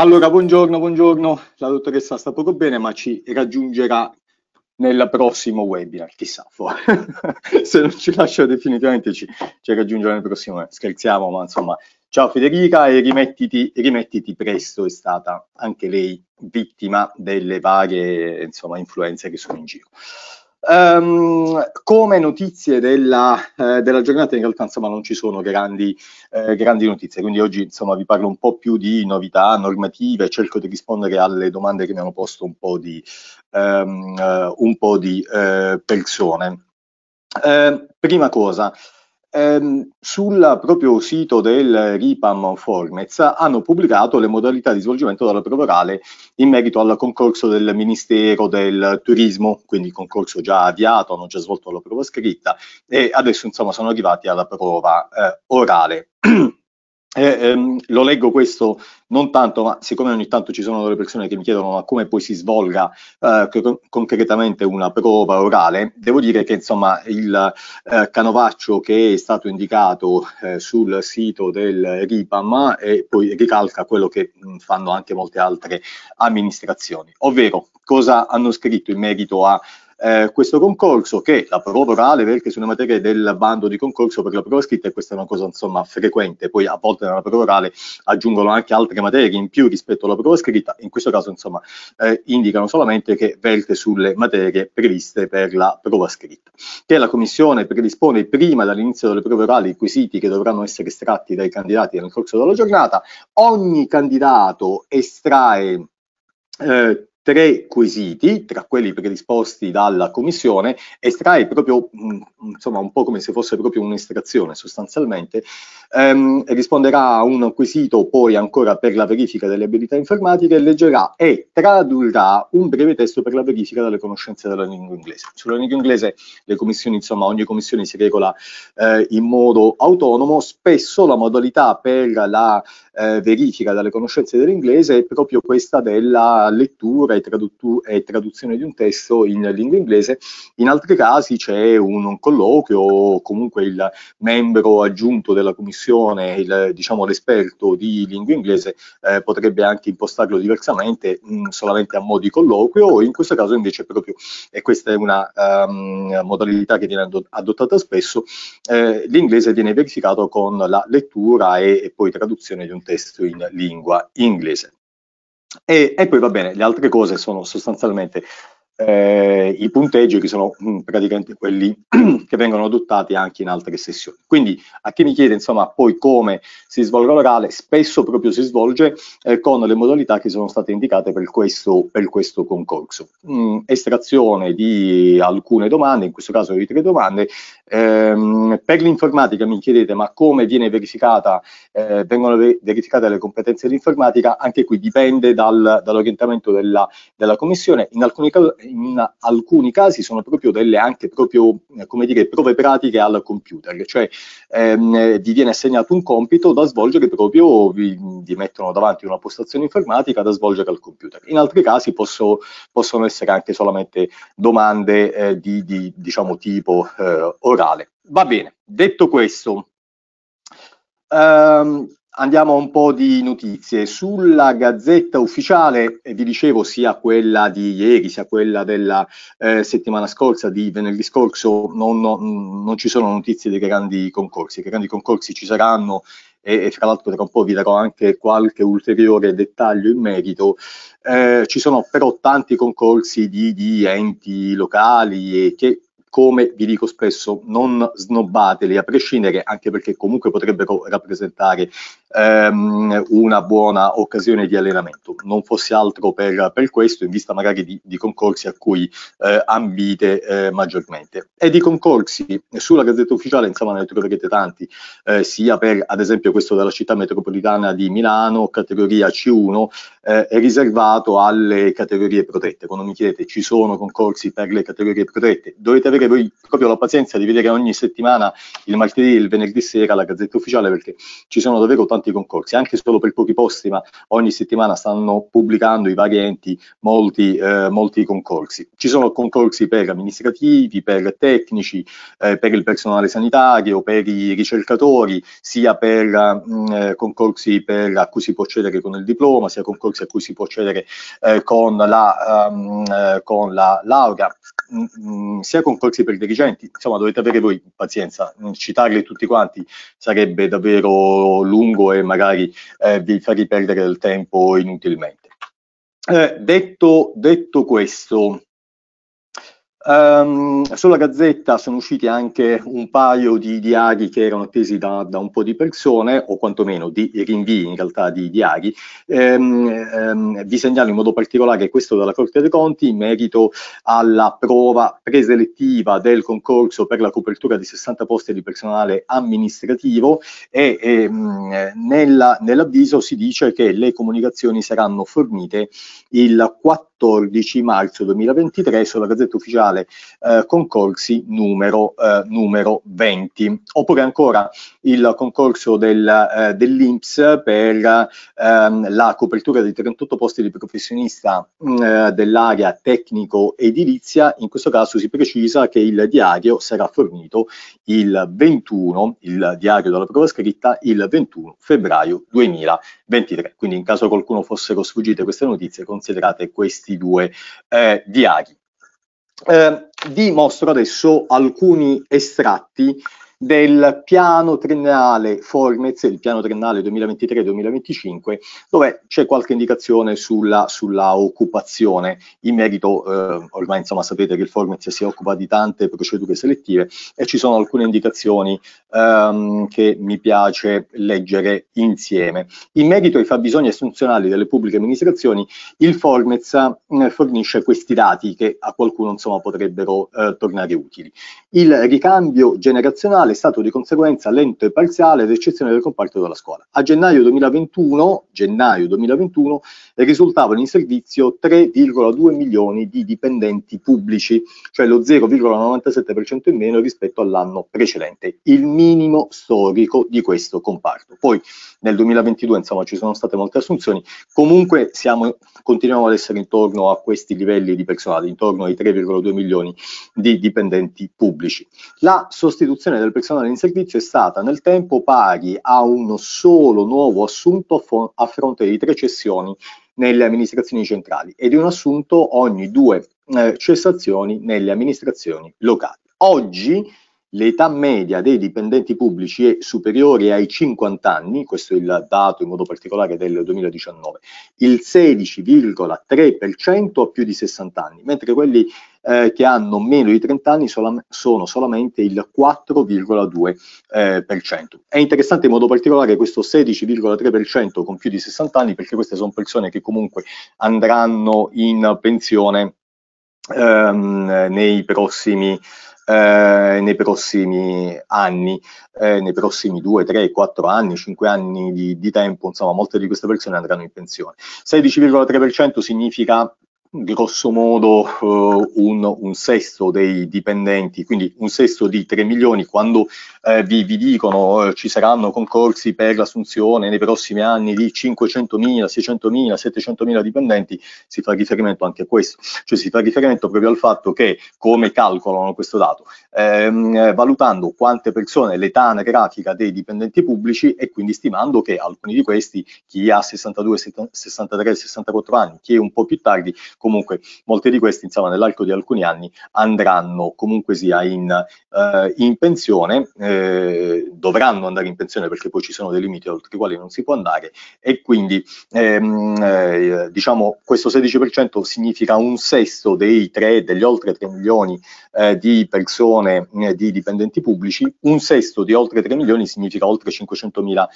Allora, buongiorno, buongiorno. La dottoressa sta poco bene, ma ci raggiungerà nel prossimo webinar, chissà, se non ci lascia definitivamente ci, ci raggiungerà nel prossimo, scherziamo, ma insomma, ciao Federica e rimettiti, rimettiti presto, è stata anche lei vittima delle varie, insomma, influenze che sono in giro. Um, come notizie della, eh, della, giornata in realtà insomma non ci sono grandi, eh, grandi, notizie, quindi oggi insomma vi parlo un po' più di novità normative, cerco di rispondere alle domande che mi hanno posto un po' di, um, uh, un po di uh, persone. Uh, prima cosa, ehm, sul proprio sito del RIPAM Formez hanno pubblicato le modalità di svolgimento della prova orale in merito al concorso del Ministero del Turismo, quindi concorso già avviato, hanno già svolto la prova scritta e adesso insomma sono arrivati alla prova eh, orale. Eh, ehm, lo leggo questo non tanto, ma siccome ogni tanto ci sono delle persone che mi chiedono ma come poi si svolga eh, co- concretamente una prova orale, devo dire che insomma il eh, canovaccio che è stato indicato eh, sul sito del RIPAM e poi ricalca quello che mh, fanno anche molte altre amministrazioni, ovvero cosa hanno scritto in merito a eh, questo concorso che la prova orale perché sono materie del bando di concorso per la prova scritta e questa è una cosa insomma frequente, poi a volte nella prova orale aggiungono anche altre materie in più rispetto alla prova scritta, in questo caso insomma eh, indicano solamente che verte sulle materie previste per la prova scritta, che la Commissione predispone prima dall'inizio delle prove orali i quesiti che dovranno essere estratti dai candidati nel corso della giornata, ogni candidato estrae eh, tre quesiti, tra quelli predisposti dalla Commissione, estrae proprio, mm, insomma, un po' come se fosse proprio un'estrazione sostanzialmente, ehm, risponderà a un quesito poi ancora per la verifica delle abilità informatiche, leggerà e tradurrà un breve testo per la verifica delle conoscenze della lingua inglese. Sulla lingua inglese le commissioni, insomma, ogni commissione si regola eh, in modo autonomo, spesso la modalità per la eh, verifica dalle conoscenze dell'inglese è proprio questa della lettura e, tradu- e traduzione di un testo in lingua inglese. In altri casi c'è un, un colloquio o comunque il membro aggiunto della commissione, il, diciamo l'esperto di lingua inglese, eh, potrebbe anche impostarlo diversamente, mh, mm, solamente a modo di colloquio, in questo caso invece proprio, e questa è una um, modalità che viene adottata spesso, eh, l'inglese viene verificato con la lettura e, e poi traduzione di un testo testo in lingua inglese. E, e poi va bene, le altre cose sono sostanzialmente eh, i punteggi che sono mh, mm, praticamente quelli che vengono adottati anche in altre sessioni. Quindi a chi mi chiede insomma poi come si svolga l'orale, spesso proprio si svolge eh, con le modalità che sono state indicate per questo, per questo concorso. Mh, mm, estrazione di alcune domande, in questo caso di tre domande. Ehm, per l'informatica mi chiedete ma come viene verificata, eh, vengono verificate le competenze di informatica? Anche qui dipende dal, dall'orientamento della, della commissione. In alcuni casi in alcuni casi sono proprio delle anche proprio, eh, come dire, prove pratiche al computer, cioè ehm, gli viene assegnato un compito da svolgere proprio, vi, vi, mettono davanti una postazione informatica da svolgere al computer. In altri casi posso, possono essere anche solamente domande eh, di, di diciamo, tipo eh, orale. Va bene, detto questo, ehm, andiamo a un po' di notizie. Sulla gazzetta ufficiale, vi dicevo, sia quella di ieri, sia quella della eh, settimana scorsa, di venerdì scorso, non, non, non, ci sono notizie dei grandi concorsi. I grandi concorsi ci saranno e, e fra l'altro tra un po' vi darò anche qualche ulteriore dettaglio in merito. Eh, ci sono però tanti concorsi di, di enti locali che come vi dico spesso, non snobbateli a prescindere, anche perché comunque potrebbero rappresentare ehm, una buona occasione di allenamento. Non fosse altro per, per questo, in vista magari di, di concorsi a cui eh, ambite eh, maggiormente. E di concorsi sulla Gazzetta Ufficiale, insomma, ne troverete tanti, eh, sia per ad esempio questo della città metropolitana di Milano, categoria C1, eh, è riservato alle categorie protette. Quando mi chiedete ci sono concorsi per le categorie protette, dovete avere voi proprio la pazienza di vedere ogni settimana il martedì e il venerdì sera la Gazzetta Ufficiale perché ci sono davvero tanti quanti concorsi, anche solo per pochi posti, ma ogni settimana stanno pubblicando i vari enti molti, eh, molti concorsi. Ci sono concorsi per amministrativi, per tecnici, eh, per il personale sanitario, per i ricercatori, sia per mh, mm, eh, concorsi per, a cui si può accedere con il diploma, sia concorsi a cui si può accedere eh, con, la, um, con la laurea mm, mm, sia concorsi per dirigenti, insomma dovete avere voi pazienza, citarli tutti quanti sarebbe davvero lungo e magari eh, vi farvi perdere del tempo inutilmente. Eh, detto, detto questo, Um, sulla Gazzetta sono usciti anche un paio di diaghi che erano attesi da, da, un po' di persone, o quantomeno di rinvii in realtà di diaghi. Um, ehm, um, ehm, vi segnalo in modo particolare questo dalla Corte dei Conti in merito alla prova preselettiva del concorso per la copertura di 60 posti di personale amministrativo e, e nella, nell'avviso si dice che le comunicazioni saranno fornite il 4 14 marzo 2023 sulla Gazzetta Ufficiale eh, concorsi numero, eh, numero 20. Oppure ancora il concorso del, eh, dell'Inps per ehm, la copertura dei 38 posti di professionista mh, mm, eh, dell'area tecnico-edilizia. In questo caso si precisa che il diario sarà fornito il 21, il diario della prova scritta, il 21 febbraio 2023. Quindi in caso qualcuno fossero sfuggite queste notizie, considerate questi questi due eh, diaghi. Eh, vi mostro adesso alcuni estratti del piano triennale Formez, il piano triennale 2023-2025, dove c'è qualche indicazione sulla, sulla occupazione in merito, eh, ormai insomma sapete che il Formez si occupa di tante procedure selettive e ci sono alcune indicazioni ehm, che mi piace leggere insieme. In merito ai fabbisogni assunzionali delle pubbliche amministrazioni, il Formez eh, fornisce questi dati che a qualcuno insomma potrebbero eh, tornare utili. Il ricambio generazionale è stato di conseguenza lento e parziale ad eccezione del comparto della scuola. A gennaio 2021, gennaio 2021 risultavano in servizio 3,2 milioni di dipendenti pubblici, cioè lo 0,97% in meno rispetto all'anno precedente, il minimo storico di questo comparto. Poi nel 2022 insomma ci sono state molte assunzioni, comunque siamo, continuiamo ad essere intorno a questi livelli di personale, intorno ai 3,2 milioni di dipendenti pubblici. La sostituzione del personale in servizio è stata nel tempo pari a un solo nuovo assunto a fronte di tre cessioni nelle amministrazioni centrali e di un assunto ogni due eh, cessazioni nelle amministrazioni locali. Oggi L'età media dei dipendenti pubblici è superiore ai 50 anni, questo è il dato in modo particolare del 2019, il 16,3% ha più di 60 anni, mentre quelli eh, che hanno meno di 30 anni solam sono solamente il 4,2%. Eh, è interessante in modo particolare questo 16,3% con più di 60 anni perché queste sono persone che comunque andranno in pensione ehm, nei prossimi eh, nei prossimi anni, eh, nei prossimi 2, 3, 4 anni, 5 anni di, di tempo, insomma molte di queste persone andranno in pensione. 16,3% significa di grosso modo eh, un, un, sesto dei dipendenti, quindi un sesto di 3 milioni, quando eh, vi, vi, dicono eh, ci saranno concorsi per l'assunzione nei prossimi anni di 500.000, 600.000, 700.000 dipendenti, si fa riferimento anche a questo, cioè si fa riferimento proprio al fatto che come calcolano questo dato, ehm, valutando quante persone, l'età anagrafica dei dipendenti pubblici e quindi stimando che alcuni di questi, chi ha 62, 63, 64 anni, chi è un po' più tardi, comunque molti di questi insomma nell'arco di alcuni anni andranno comunque sia in, eh, in pensione, eh, dovranno andare in pensione perché poi ci sono dei limiti oltre i quali non si può andare e quindi ehm, eh, diciamo questo 16% significa un sesto dei 3, degli oltre 3 milioni eh, di persone, eh, di dipendenti pubblici, un sesto di oltre 3 milioni significa oltre 500 mila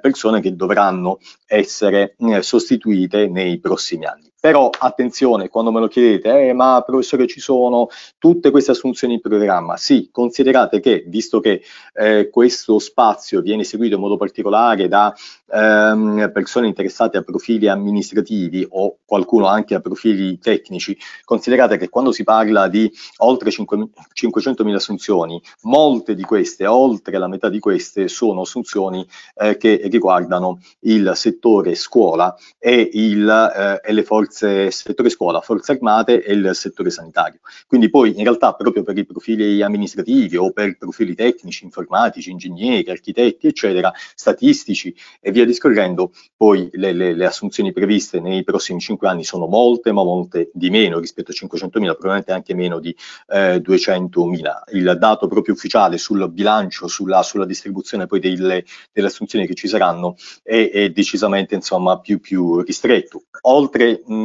persone che dovranno essere sostituite nei prossimi anni. Però attenzione, quando me lo chiedete, eh, ma professore ci sono tutte queste assunzioni in programma? Sì, considerate che, visto che eh, questo spazio viene seguito in modo particolare da ehm, persone interessate a profili amministrativi o qualcuno anche a profili tecnici, considerate che quando si parla di oltre 500.000 assunzioni, molte di queste, oltre la metà di queste, sono assunzioni eh, che riguardano il settore scuola e, il, eh, e le forze forze, settore scuola, forze armate e il settore sanitario. Quindi poi in realtà proprio per i profili amministrativi o per profili tecnici, informatici, ingegneri, architetti, eccetera, statistici e via discorrendo, poi le, le, le assunzioni previste nei prossimi cinque anni sono molte, ma molte di meno rispetto a 500.000, probabilmente anche meno di eh, 200.000. Il dato proprio ufficiale sul bilancio, sulla, sulla distribuzione poi delle, delle, assunzioni che ci saranno è, è decisamente insomma più, più ristretto. Oltre mh,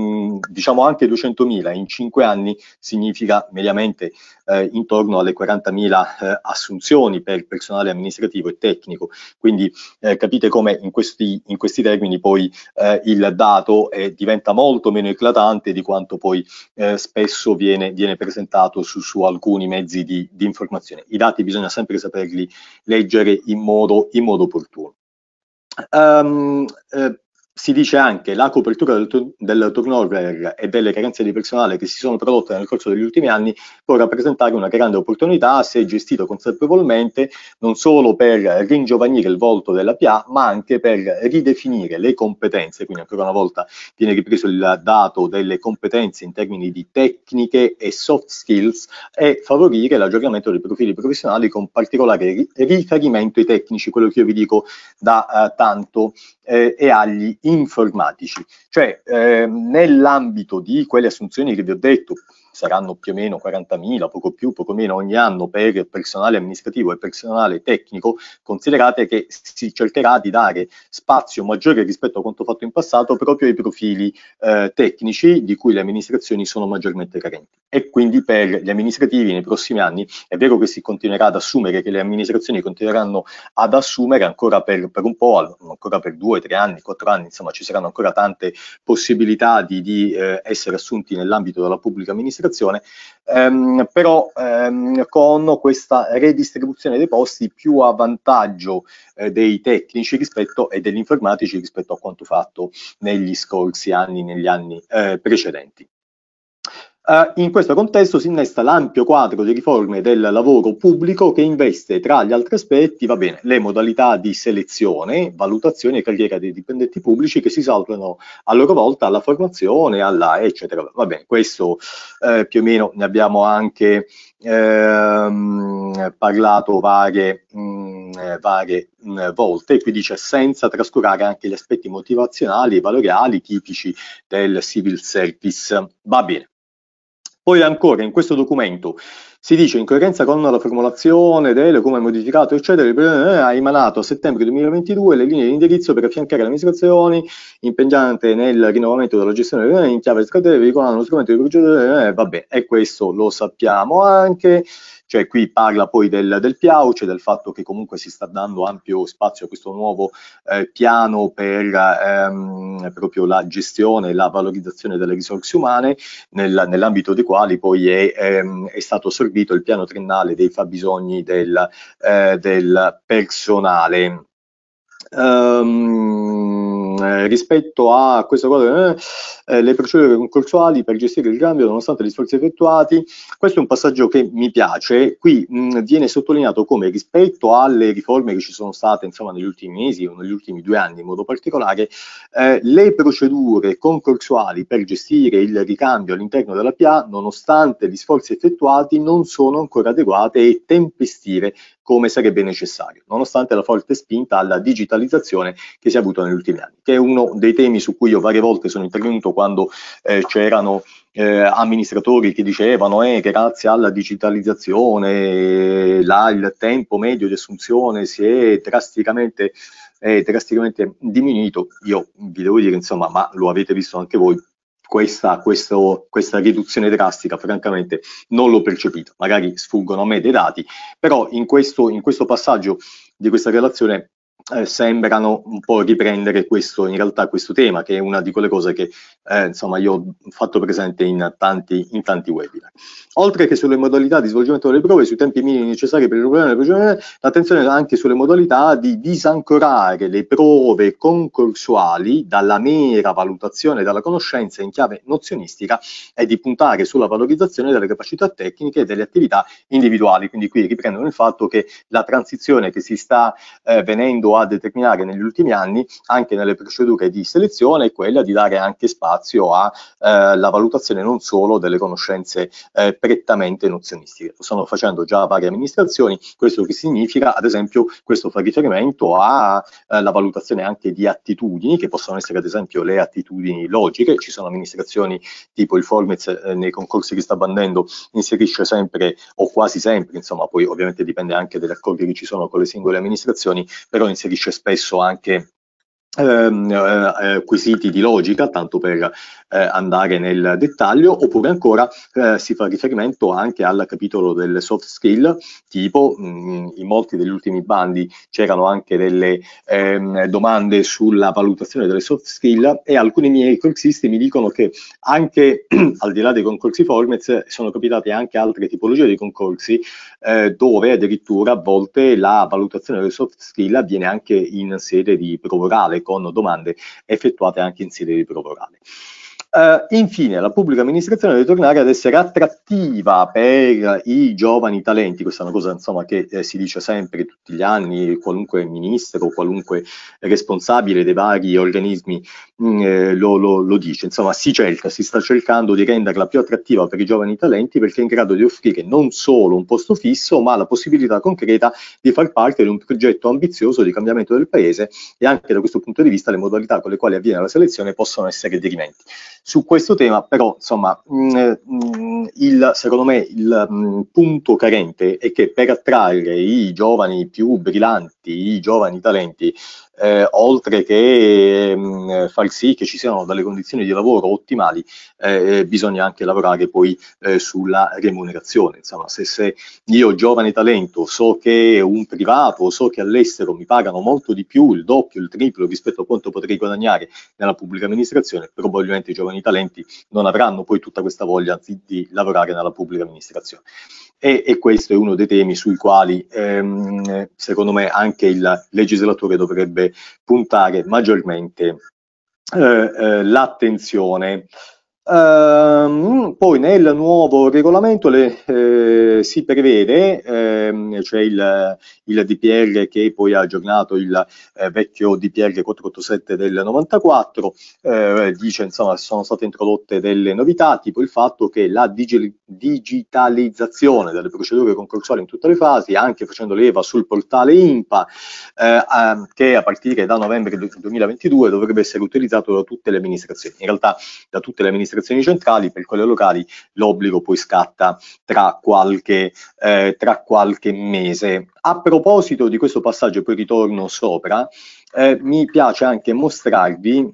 diciamo anche 200.000 in 5 anni significa mediamente eh, intorno alle 40.000 eh, assunzioni per personale amministrativo e tecnico. Quindi eh, capite come in questi, in questi termini poi eh, il dato eh, diventa molto meno eclatante di quanto poi eh, spesso viene, viene presentato su, su, alcuni mezzi di, di informazione. I dati bisogna sempre saperli leggere in modo, in modo opportuno. Um, eh, si dice anche la copertura del, del, turnover e delle carenze di personale che si sono prodotte nel corso degli ultimi anni può rappresentare una grande opportunità se gestito consapevolmente non solo per ringiovanire il volto della PA ma anche per ridefinire le competenze, quindi ancora una volta viene ripreso il dato delle competenze in termini di tecniche e soft skills e favorire l'aggiornamento dei profili professionali con particolare riferimento ai tecnici, quello che io vi dico da uh, tanto eh, e agli informatici, cioè eh, nell'ambito di quelle assunzioni che vi ho detto, saranno più o meno 40.000, poco più, poco meno ogni anno per personale amministrativo e personale tecnico, considerate che si cercherà di dare spazio maggiore rispetto a quanto fatto in passato proprio ai profili eh, tecnici di cui le amministrazioni sono maggiormente carenti. E quindi per gli amministrativi nei prossimi anni è vero che si continuerà ad assumere, che le amministrazioni continueranno ad assumere ancora per, per un po', ancora per due, tre anni, quattro anni, insomma ci saranno ancora tante possibilità di, di eh, essere assunti nell'ambito della pubblica amministrazione amministrazione, ehm, però ehm, con questa redistribuzione dei posti più a vantaggio eh, dei tecnici rispetto, e degli informatici rispetto a quanto fatto negli scorsi anni, negli anni eh, precedenti. Uh, in questo contesto si innesta l'ampio quadro di riforme del lavoro pubblico che investe tra gli altri aspetti va bene, le modalità di selezione, valutazione e carriera dei dipendenti pubblici che si saltano a loro volta alla formazione, alla eccetera. Va bene, questo eh, più o meno ne abbiamo anche ehm, parlato varie, mh, mm, eh, varie mh, mm, volte, qui dice senza trascurare anche gli aspetti motivazionali e valoriali tipici del civil service. Va bene. Poi ancora in questo documento si dice in coerenza con la formulazione del come modificato eccetera, il Presidente ha emanato a settembre 2022 le linee di indirizzo per affiancare le amministrazioni impegnate nel rinnovamento della gestione del in chiave strategica con uno strumento di progetto, eh, vabbè, e questo lo sappiamo anche. Cioè qui parla poi del, del Piau, cioè del fatto che comunque si sta dando ampio spazio a questo nuovo eh, piano per ehm, proprio la gestione e la valorizzazione delle risorse umane, nel, nell'ambito dei quali poi è, ehm, è, stato assorbito il piano triennale dei fabbisogni del, eh, del personale. Um, eh, rispetto a questo quadro, eh, eh, le procedure concorsuali per gestire il cambio nonostante gli sforzi effettuati, questo è un passaggio che mi piace, qui mh, mm, viene sottolineato come rispetto alle riforme che ci sono state insomma, negli ultimi mesi o negli ultimi due anni in modo particolare, eh, le procedure concorsuali per gestire il ricambio all'interno della PA, nonostante gli sforzi effettuati, non sono ancora adeguate e tempestive come sarebbe necessario, nonostante la forte spinta alla digitalizzazione che si è avuta negli ultimi anni, che è uno dei temi su cui io varie volte sono intervenuto quando eh, c'erano eh, amministratori che dicevano eh, che grazie alla digitalizzazione la, il tempo medio di assunzione si è drasticamente, è drasticamente diminuito. Io vi devo dire, insomma, ma lo avete visto anche voi, questa, questo, questa, riduzione drastica francamente non l'ho percepito. magari sfuggono a me dei dati, però in questo, in questo passaggio di questa relazione eh, sembrano un po' riprendere questo, in realtà questo tema, che è una di quelle cose che eh, insomma, io ho fatto presente in tanti, in tanti, webinar. Oltre che sulle modalità di svolgimento delle prove, sui tempi minimi necessari per il problema l'attenzione anche sulle modalità di disancorare le prove concorsuali dalla mera valutazione della conoscenza in chiave nozionistica e di puntare sulla valorizzazione delle capacità tecniche e delle attività individuali. Quindi qui riprendono il fatto che la transizione che si sta eh, venendo andando a determinare negli ultimi anni anche nelle procedure di selezione quella di dare anche spazio alla eh, valutazione non solo delle conoscenze eh, prettamente nozionistiche. Lo stanno facendo già varie amministrazioni, questo che significa, ad esempio, questo fa riferimento alla eh, valutazione anche di attitudini, che possono essere ad esempio le attitudini logiche, ci sono amministrazioni tipo il Formez eh, nei concorsi che sta bandendo inserisce sempre o quasi sempre, insomma poi ovviamente dipende anche dagli accordi che ci sono con le singole amministrazioni, però inserisce spesso anche Ehm, eh, eh, quesiti di logica, tanto per eh, andare nel dettaglio, oppure ancora eh, si fa riferimento anche al capitolo delle soft skill, tipo mh, mm, in molti degli ultimi bandi c'erano anche delle ehm, domande sulla valutazione delle soft skill e alcuni miei corsisti mi dicono che anche al di là dei concorsi Formez sono capitate anche altre tipologie di concorsi eh, dove addirittura a volte la valutazione delle soft skill avviene anche in sede di prova orale con domande effettuate anche in sede di prova orale. Eh, infine, la pubblica amministrazione deve tornare ad essere attrattiva per i giovani talenti, questa è una cosa insomma, che eh, si dice sempre tutti gli anni, qualunque ministro, qualunque responsabile dei vari organismi mh, mm, eh, lo, lo, lo, dice, insomma si cerca, si sta cercando di renderla più attrattiva per i giovani talenti perché è in grado di offrire non solo un posto fisso ma la possibilità concreta di far parte di un progetto ambizioso di cambiamento del paese e anche da questo punto di vista le modalità con le quali avviene la selezione possono essere dirimenti. Su questo tema però, insomma, mh, mm, eh, il, secondo me il mh, mm, punto carente è che per attrarre i giovani più brillanti, i giovani talenti, eh, oltre che mh, mm, far sì che ci siano delle condizioni di lavoro ottimali, eh, bisogna anche lavorare poi eh, sulla remunerazione. Insomma, se, se, io giovane talento so che un privato, so che all'estero mi pagano molto di più, il doppio, il triplo rispetto a quanto potrei guadagnare nella pubblica amministrazione, probabilmente i giovani giovani talenti non avranno poi tutta questa voglia di lavorare nella pubblica amministrazione. E, e questo è uno dei temi sui quali ehm, secondo me anche il legislatore dovrebbe puntare maggiormente eh, eh, l'attenzione Um, poi nel nuovo regolamento le, eh, si prevede, ehm, cioè il, il, DPR che poi ha aggiornato il eh, vecchio DPR 487 del 94, eh, dice insomma sono state introdotte delle novità tipo il fatto che la digi digitalizzazione delle procedure concorsuali in tutte le fasi, anche facendo leva sul portale IMPA, a, eh, ehm, che a partire da novembre 2022 dovrebbe essere utilizzato da tutte le amministrazioni, in realtà da tutte le amministrazioni amministrazioni centrali, per quelle locali l'obbligo poi scatta tra qualche, eh, tra qualche mese. A proposito di questo passaggio, poi ritorno sopra, eh, mi piace anche mostrarvi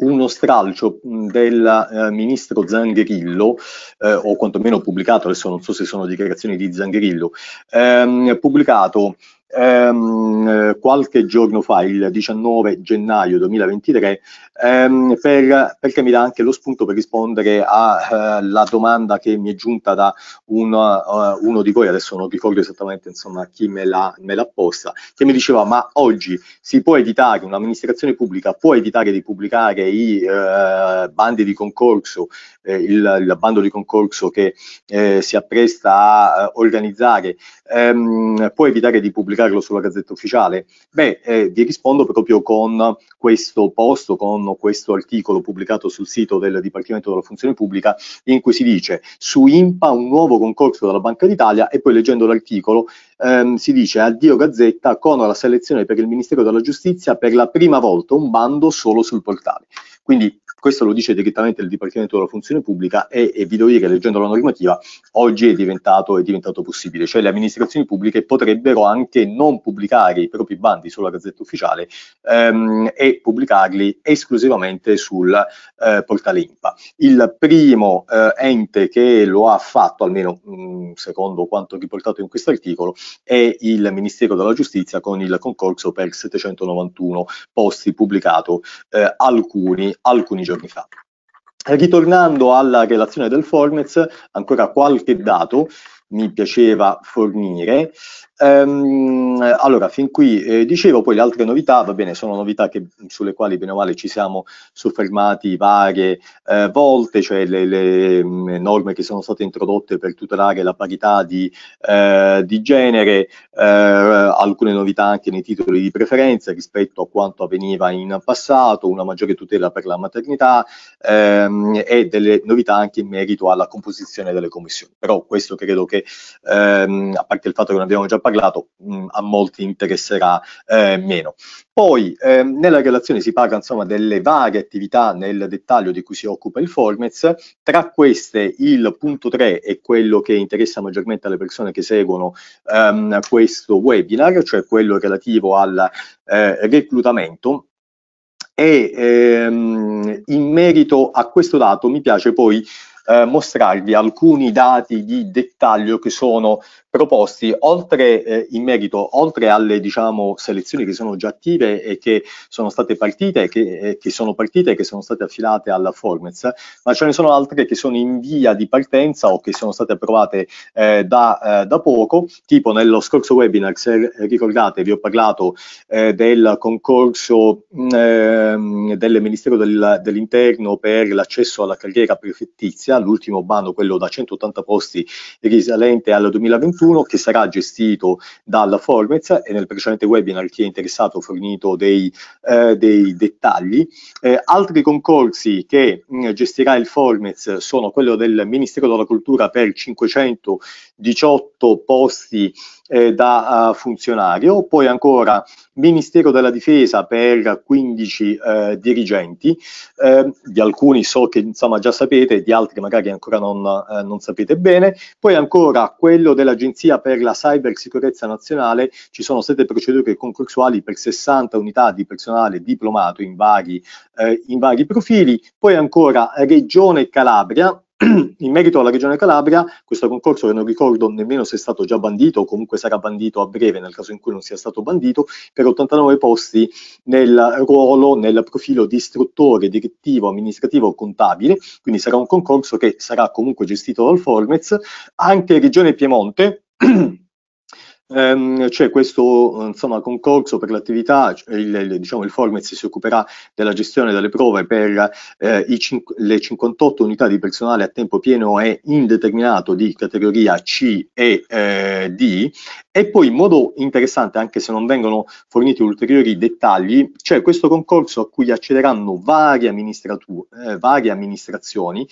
uno stralcio del eh, ministro Zangherillo, eh, o quantomeno pubblicato, adesso non so se sono dichiarazioni di Zangherillo, ehm, pubblicato ehm, eh, qualche giorno fa, il 19 gennaio 2023, ehm, per, perché mi dà anche lo spunto per rispondere alla eh, domanda che mi è giunta da una, uh, eh, uno di voi, adesso non ricordo esattamente insomma, chi me l'ha, me l'ha posta, che mi diceva ma oggi si può evitare, un'amministrazione pubblica può evitare di pubblicare i eh, bandi di concorso, eh, il, il, bando di concorso che eh, si appresta a organizzare, ehm, può evitare di pubblicare pubblicarlo sulla Gazzetta Ufficiale? Beh, eh, vi rispondo proprio con questo post, con questo articolo pubblicato sul sito del Dipartimento della Funzione Pubblica, in cui si dice su IMPA un nuovo concorso dalla Banca d'Italia e poi leggendo l'articolo ehm, si dice addio Gazzetta con la selezione per il Ministero della Giustizia per la prima volta un bando solo sul portale. Quindi questo lo dice direttamente il Dipartimento della Funzione Pubblica e, e vi devo dire che leggendo la normativa oggi è diventato, è diventato possibile, cioè le amministrazioni pubbliche potrebbero anche non pubblicare i propri bandi sulla Gazzetta Ufficiale ehm, e pubblicarli esclusivamente sul eh, portale INPA. Il primo eh, ente che lo ha fatto, almeno mh, mm, secondo quanto riportato in questo articolo, è il Ministero della Giustizia con il concorso per 791 posti pubblicato eh, alcuni, alcuni giorni fa. Ritornando alla relazione del Formez, ancora qualche dato mi piaceva fornire. Ehm, allora, fin qui eh, dicevo, poi le altre novità, va bene, sono novità che, sulle quali bene o male ci siamo soffermati varie eh, volte, cioè le, le mh, mm, norme che sono state introdotte per tutelare la parità di, eh, di genere, eh, alcune novità anche nei titoli di preferenza rispetto a quanto avveniva in passato, una maggiore tutela per la maternità ehm, e delle novità anche in merito alla composizione delle commissioni. Però questo credo che, ehm, a parte il fatto che non abbiamo già parlato, parlato, mh, mm, a molti interesserà eh, meno. Poi eh, nella relazione si parla insomma delle varie attività nel dettaglio di cui si occupa il Formez, tra queste il punto 3 è quello che interessa maggiormente alle persone che seguono ehm, questo webinar, cioè quello relativo al eh, reclutamento e ehm, in merito a questo dato mi piace poi eh, mostrarvi alcuni dati di dettaglio che sono proposti oltre eh, in merito, oltre alle diciamo, selezioni che sono già attive e che sono state partite, che, eh, che sono partite e che sono state affidate alla Formez, ma ce ne sono altre che sono in via di partenza o che sono state approvate eh, da, eh, da, poco, tipo nello scorso webinar, se ricordate, vi ho parlato eh, del concorso mm, ehm, del Ministero del, dell'Interno per l'accesso alla carriera prefettizia, Venezia, l'ultimo bando, quello da 180 posti risalente al 2021, che sarà gestito dalla Formez e nel precedente webinar chi è interessato ha fornito dei, eh, dei dettagli. Eh, altri concorsi che mh, mm, gestirà il Formez sono quello del Ministero della Cultura per 518 posti eh, da uh, funzionario, poi ancora Ministero della Difesa per 15 eh, dirigenti, eh, di alcuni so che insomma già sapete, di altri che magari ancora non, eh, non, sapete bene. Poi ancora quello dell'Agenzia per la Cybersicurezza Nazionale, ci sono state procedure concorsuali per 60 unità di personale diplomato in vari, eh, in vari profili. Poi ancora Regione Calabria, in merito alla Regione Calabria, questo concorso che non ricordo nemmeno se è stato già bandito o comunque sarà bandito a breve nel caso in cui non sia stato bandito, per 89 posti nel ruolo, nel profilo di istruttore direttivo amministrativo o contabile, quindi sarà un concorso che sarà comunque gestito dal Formez, anche Regione Piemonte. Ehm, c'è cioè questo insomma, concorso per l'attività, cioè il, il, diciamo, il Formex si occuperà della gestione delle prove per eh, cinqu- le 58 unità di personale a tempo pieno e indeterminato di categoria C e eh, D. E poi in modo interessante, anche se non vengono forniti ulteriori dettagli, c'è questo concorso a cui accederanno varie, amministratu- eh, varie amministrazioni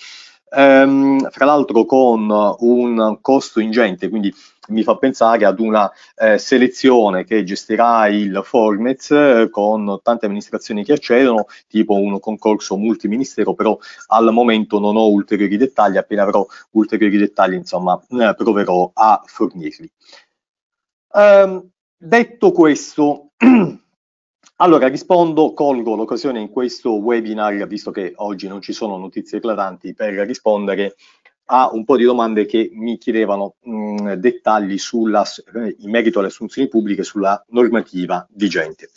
ehm, fra l'altro con un costo ingente, quindi mi fa pensare ad una eh, selezione che gestirà il Formez eh, con tante amministrazioni che accedono, tipo un concorso multiministero, però al momento non ho ulteriori dettagli, appena avrò ulteriori dettagli insomma eh, proverò a fornirli. Ehm, detto questo, Allora, rispondo, colgo l'occasione in questo webinar, visto che oggi non ci sono notizie eclatanti, per rispondere a un po' di domande che mi chiedevano mh, mm, dettagli sulla, eh, in merito alle assunzioni pubbliche sulla normativa vigente.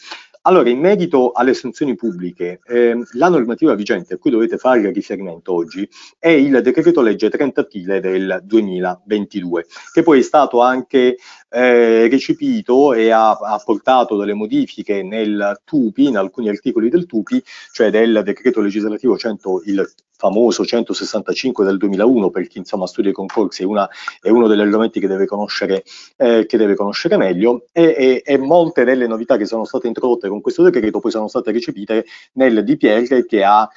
Allora, in merito alle sanzioni pubbliche, eh, la normativa vigente a cui dovete fare riferimento oggi è il decreto legge 30 aprile del 2022, che poi è stato anche eh, recepito e ha, ha, portato delle modifiche nel TUPI, in alcuni articoli del TUPI, cioè del decreto legislativo 100, il famoso 165 del 2001 per chi insomma studia i concorsi è, una, è uno degli argomenti che deve conoscere, eh, che deve conoscere meglio e, e, e, molte delle novità che sono state introdotte con questo decreto poi sono state recepite nel DPR che ha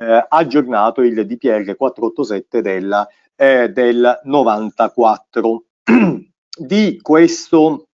eh, aggiornato il DPR 487 della, eh, del 94. Di questo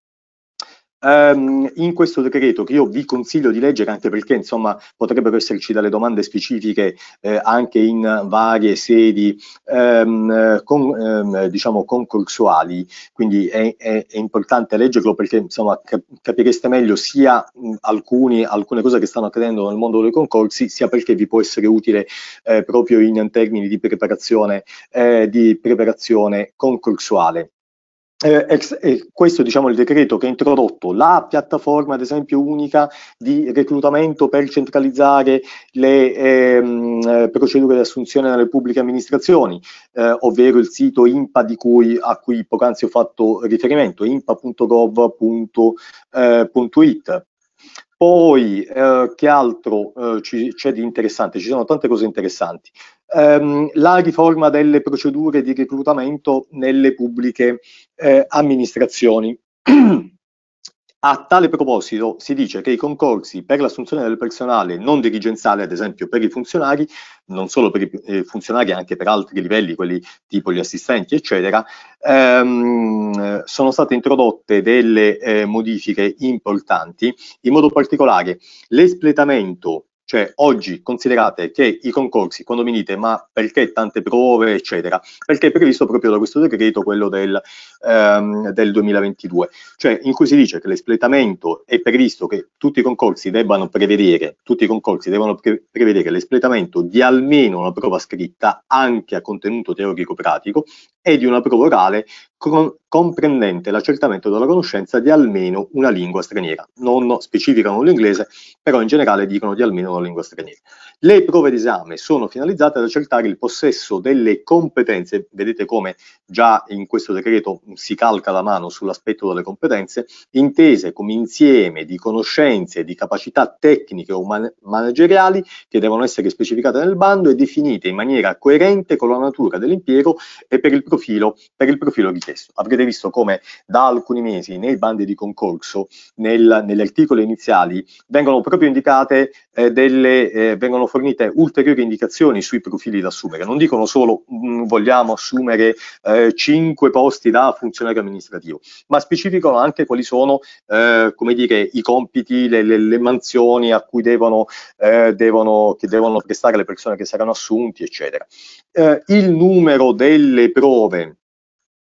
Um, in questo decreto che io vi consiglio di leggere anche perché insomma potrebbero esserci delle domande specifiche eh, anche in varie sedi um, con, um, diciamo concorsuali quindi è, è, è, importante leggerlo perché insomma cap capireste meglio sia mh, alcuni, alcune cose che stanno accadendo nel mondo dei concorsi sia perché vi può essere utile eh, proprio in termini di preparazione, eh, di preparazione concorsuale eh, ex, eh, questo è diciamo, il decreto che ha introdotto la piattaforma, ad esempio, unica di reclutamento per centralizzare le ehm, eh, procedure di assunzione nelle pubbliche amministrazioni, eh, ovvero il sito IMPA cui, a cui poc'anzi ho fatto riferimento, impa.gov.it. Eh, Poi, eh, che altro c'è di interessante? Ci sono tante cose interessanti ehm, la riforma delle procedure di reclutamento nelle pubbliche eh, amministrazioni. A tale proposito si dice che i concorsi per l'assunzione del personale non dirigenziale, ad esempio per i funzionari, non solo per i eh, funzionari, anche per altri livelli, quelli tipo gli assistenti, eccetera, ehm, sono state introdotte delle eh, modifiche importanti, in modo particolare l'espletamento cioè, oggi considerate che i concorsi, quando mi dite ma perché tante prove, eccetera, perché è previsto proprio da questo decreto, quello del, ehm, del 2022, cioè in cui si dice che l'espletamento è previsto che tutti i concorsi debbano prevedere, tutti i concorsi devono pre- prevedere l'espletamento di almeno una prova scritta anche a contenuto teorico pratico e di una prova orale comprendente l'accertamento della conoscenza di almeno una lingua straniera. Non specificano l'inglese, però in generale dicono di almeno una lingua straniera. Le prove d'esame sono finalizzate ad accertare il possesso delle competenze, vedete come già in questo decreto si calca la mano sull'aspetto delle competenze, intese come insieme di conoscenze, di capacità tecniche o man- manageriali che devono essere specificate nel bando e definite in maniera coerente con la natura dell'impiego e per il profilo profilo, per il profilo richiesto. Avrete visto come da alcuni mesi nei bandi di concorso, nel, negli articoli iniziali, vengono proprio indicate eh, delle, eh, vengono fornite ulteriori indicazioni sui profili da assumere. Non dicono solo mh, mm, vogliamo assumere eh, 5 posti da funzionario amministrativo, ma specificano anche quali sono eh, come dire, i compiti, le, le, le mansioni a cui devono, eh, devono, che devono prestare le persone che saranno assunti, eccetera. Eh, il numero delle prove prove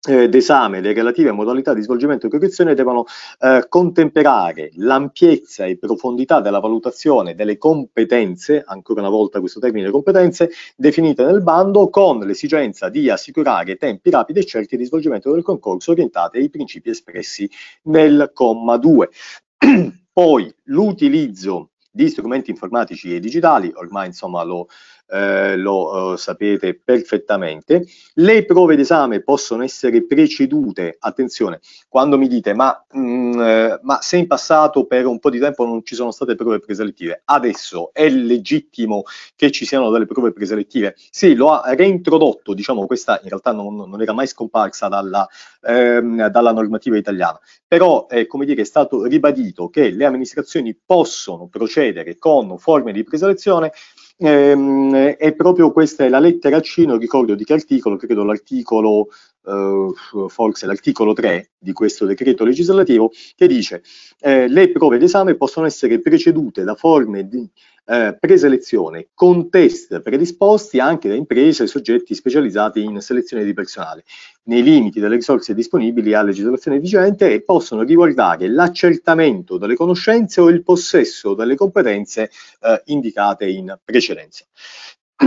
eh, d'esame le relative modalità di svolgimento e correzione devono eh, contemperare l'ampiezza e profondità della valutazione delle competenze, ancora una volta questo termine competenze, definite nel bando con l'esigenza di assicurare tempi rapidi e certi di svolgimento del concorso orientate ai principi espressi nel comma 2. Poi l'utilizzo di strumenti informatici e digitali, ormai insomma lo, eh, lo eh, sapete perfettamente. Le prove d'esame possono essere precedute, attenzione, quando mi dite ma, mh, mm, eh, ma se in passato per un po' di tempo non ci sono state prove preselettive, adesso è legittimo che ci siano delle prove preselettive? Sì, lo ha reintrodotto, diciamo questa in realtà non, non era mai scomparsa dalla, ehm, dalla normativa italiana, però eh, come dire, è stato ribadito che le amministrazioni possono procedere con forme di preselezione Ehm, e proprio questa è la lettera C, non ricordo di che articolo, credo l'articolo eh, forse l'articolo 3 di questo decreto legislativo che dice eh, le prove d'esame possono essere precedute da forme di eh, preselezione con test predisposti anche da imprese e soggetti specializzati in selezione di personale nei limiti delle risorse disponibili a legislazione vigente e possono riguardare l'accertamento delle conoscenze o il possesso delle competenze eh, indicate in precedenza.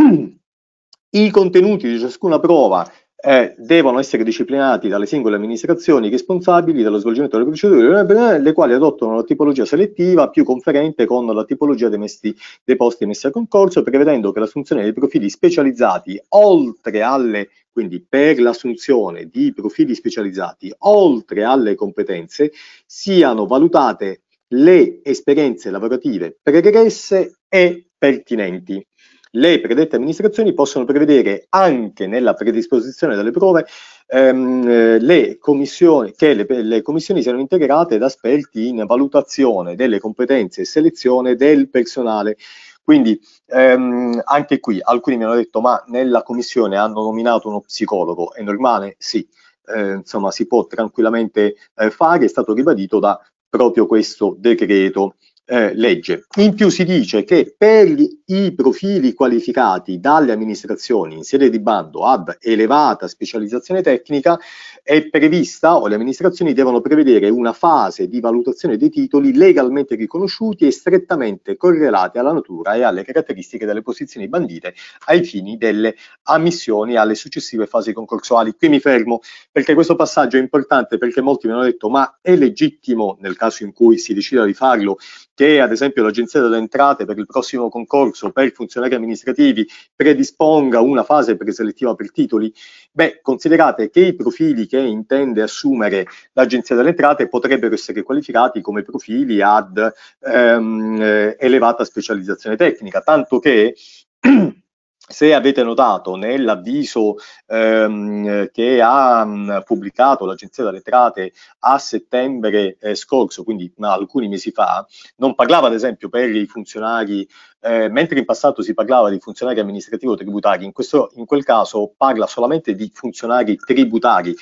I contenuti di ciascuna prova eh, devono essere disciplinati dalle singole amministrazioni responsabili dello svolgimento delle procedure, eh, le quali adottano la tipologia selettiva più conferente con la tipologia dei, messi, dei posti messi a concorso, prevedendo che l'assunzione dei profili specializzati, oltre alle quindi per l'assunzione di profili specializzati, oltre alle competenze, siano valutate le esperienze lavorative pregresse e pertinenti le predette amministrazioni possono prevedere anche nella predisposizione delle prove ehm, eh, le commissioni, che le, le, commissioni siano integrate da esperti in valutazione delle competenze e selezione del personale. Quindi ehm, anche qui alcuni mi hanno detto ma nella commissione hanno nominato uno psicologo, è normale? Sì. Eh, insomma si può tranquillamente eh, fare, è stato ribadito da proprio questo decreto eh, legge. In più si dice che per gli, i profili qualificati dalle amministrazioni in sede di bando ad elevata specializzazione tecnica è prevista o le amministrazioni devono prevedere una fase di valutazione dei titoli legalmente riconosciuti e strettamente correlati alla natura e alle caratteristiche delle posizioni bandite ai fini delle ammissioni alle successive fasi concorsuali. Qui mi fermo perché questo passaggio è importante perché molti mi hanno detto ma è legittimo nel caso in cui si decida di farlo che ad esempio l'Agenzia delle Entrate per il prossimo concorso per funzionari amministrativi predisponga una fase preselettiva per titoli? Beh, considerate che i profili che intende assumere l'Agenzia delle Entrate potrebbero essere qualificati come profili ad ehm, eh, elevata specializzazione tecnica, tanto che se avete notato nell'avviso ehm, che ha mh, mm, pubblicato l'Agenzia delle Entrate a settembre eh, scorso, quindi ma, alcuni mesi fa, non parlava ad esempio per i funzionari, eh, mentre in passato si parlava di funzionari amministrativo-tributari, in, questo, in quel caso parla solamente di funzionari tributari,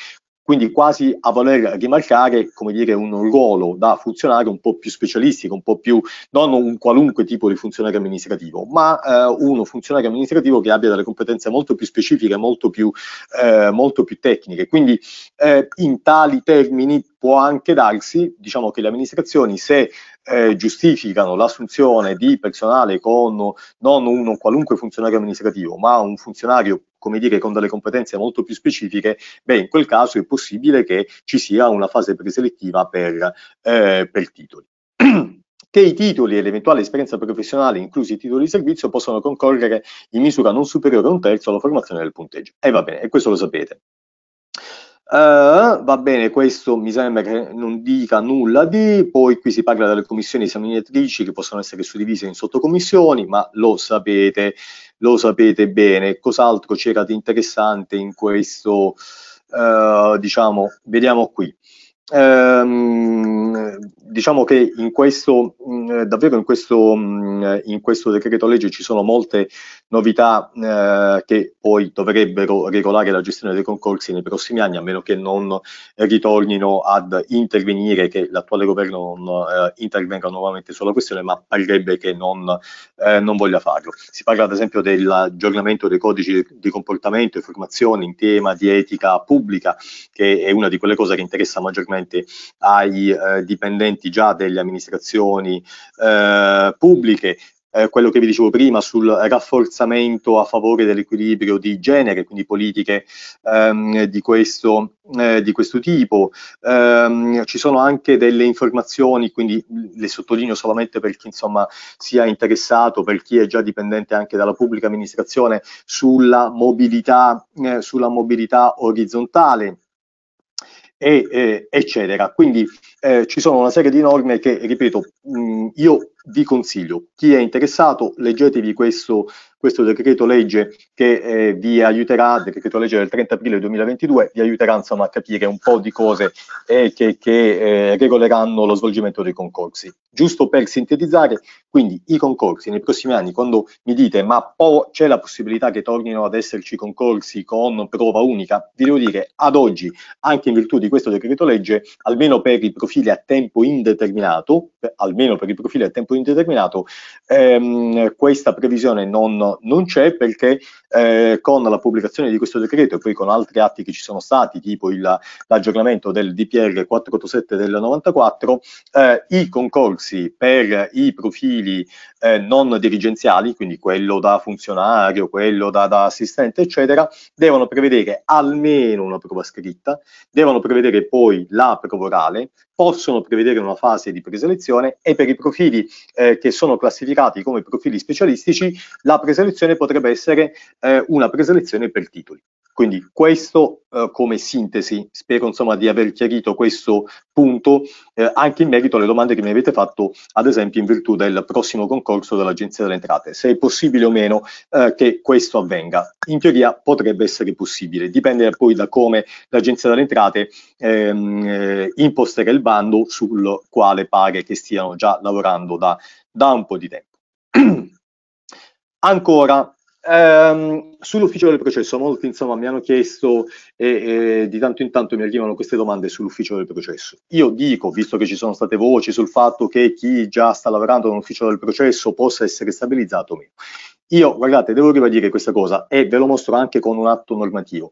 quindi quasi a voler rimarcare come dire, un ruolo da funzionario un po' più specialistico, un po' più non un qualunque tipo di funzionario amministrativo, ma eh, uno funzionario amministrativo che abbia delle competenze molto più specifiche, molto più, eh, molto più tecniche. Quindi eh, in tali termini può anche darsi diciamo, che le amministrazioni, se eh, giustificano l'assunzione di personale con non un qualunque funzionario amministrativo, ma un funzionario come dire, con delle competenze molto più specifiche, beh, in quel caso è possibile che ci sia una fase preselettiva per, eh, per titoli. che i titoli e l'eventuale esperienza professionale, inclusi i titoli di servizio, possono concorrere in misura non superiore a un terzo alla formazione del punteggio. E eh, va bene, e questo lo sapete. Uh, va bene, questo mi sembra che non dica nulla di, poi qui si parla delle commissioni esaminatrici che possono essere suddivise in sottocommissioni, ma lo sapete, lo sapete bene. Cos'altro c'era di interessante in questo, uh, diciamo, vediamo qui. Ehm, diciamo che in questo, mh, mm, davvero in questo, mh, mm, in questo decreto legge ci sono molte novità eh, che poi dovrebbero regolare la gestione dei concorsi nei prossimi anni, a meno che non ritornino ad intervenire, che l'attuale governo non eh, intervenga nuovamente sulla questione, ma parrebbe che non, eh, non voglia farlo. Si parla ad esempio dell'aggiornamento dei codici di comportamento e formazione in tema di etica pubblica, che è una di quelle cose che interessa maggiormente semplicemente ai eh, dipendenti già delle amministrazioni eh, pubbliche, eh, quello che vi dicevo prima sul rafforzamento a favore dell'equilibrio di genere, quindi politiche ehm, di, questo, eh, di, questo, tipo. Eh, ci sono anche delle informazioni, quindi le sottolineo solamente per chi insomma, sia interessato, per chi è già dipendente anche dalla pubblica amministrazione, sulla mobilità, eh, sulla mobilità orizzontale e, eh, eccetera. Quindi eh, ci sono una serie di norme che, ripeto, mh, mm, io vi consiglio. Chi è interessato, leggetevi questo questo decreto legge che eh, vi aiuterà, decreto legge del 30 aprile 2022, vi aiuterà insomma a capire un po' di cose eh, che, che eh, regoleranno lo svolgimento dei concorsi. Giusto per sintetizzare, quindi i concorsi nei prossimi anni, quando mi dite ma c'è la possibilità che tornino ad esserci concorsi con prova unica, vi devo dire ad oggi, anche in virtù di questo decreto legge, almeno per i profili a tempo indeterminato, almeno per i profili a tempo indeterminato, ehm, questa previsione non non c'è perché eh, con la pubblicazione di questo decreto e poi con altri atti che ci sono stati, tipo il, l'aggiornamento del DPR 487 del 94, eh, i concorsi per i profili eh, non dirigenziali, quindi quello da funzionario, quello da, da assistente, eccetera, devono prevedere almeno una prova scritta, devono prevedere poi la prova orale, possono prevedere una fase di preselezione e per i profili eh, che sono classificati come profili specialistici la preselezione potrebbe essere eh, una preselezione per titoli. Quindi questo eh, come sintesi, spero insomma di aver chiarito questo punto eh, anche in merito alle domande che mi avete fatto, ad esempio in virtù del prossimo concorso dell'Agenzia delle Entrate, se è possibile o meno eh, che questo avvenga. In teoria potrebbe essere possibile, dipende poi da come l'Agenzia delle Entrate ehm, eh, imposterà il bando sul quale pare che stiano già lavorando da, da un po' di tempo. Ancora Um, sull'ufficio del processo, molti insomma mi hanno chiesto e, e, di tanto in tanto mi arrivano queste domande sull'ufficio del processo. Io dico, visto che ci sono state voci sul fatto che chi già sta lavorando nell'ufficio del processo possa essere stabilizzato o meno. Io, guardate, devo ribadire questa cosa e ve lo mostro anche con un atto normativo.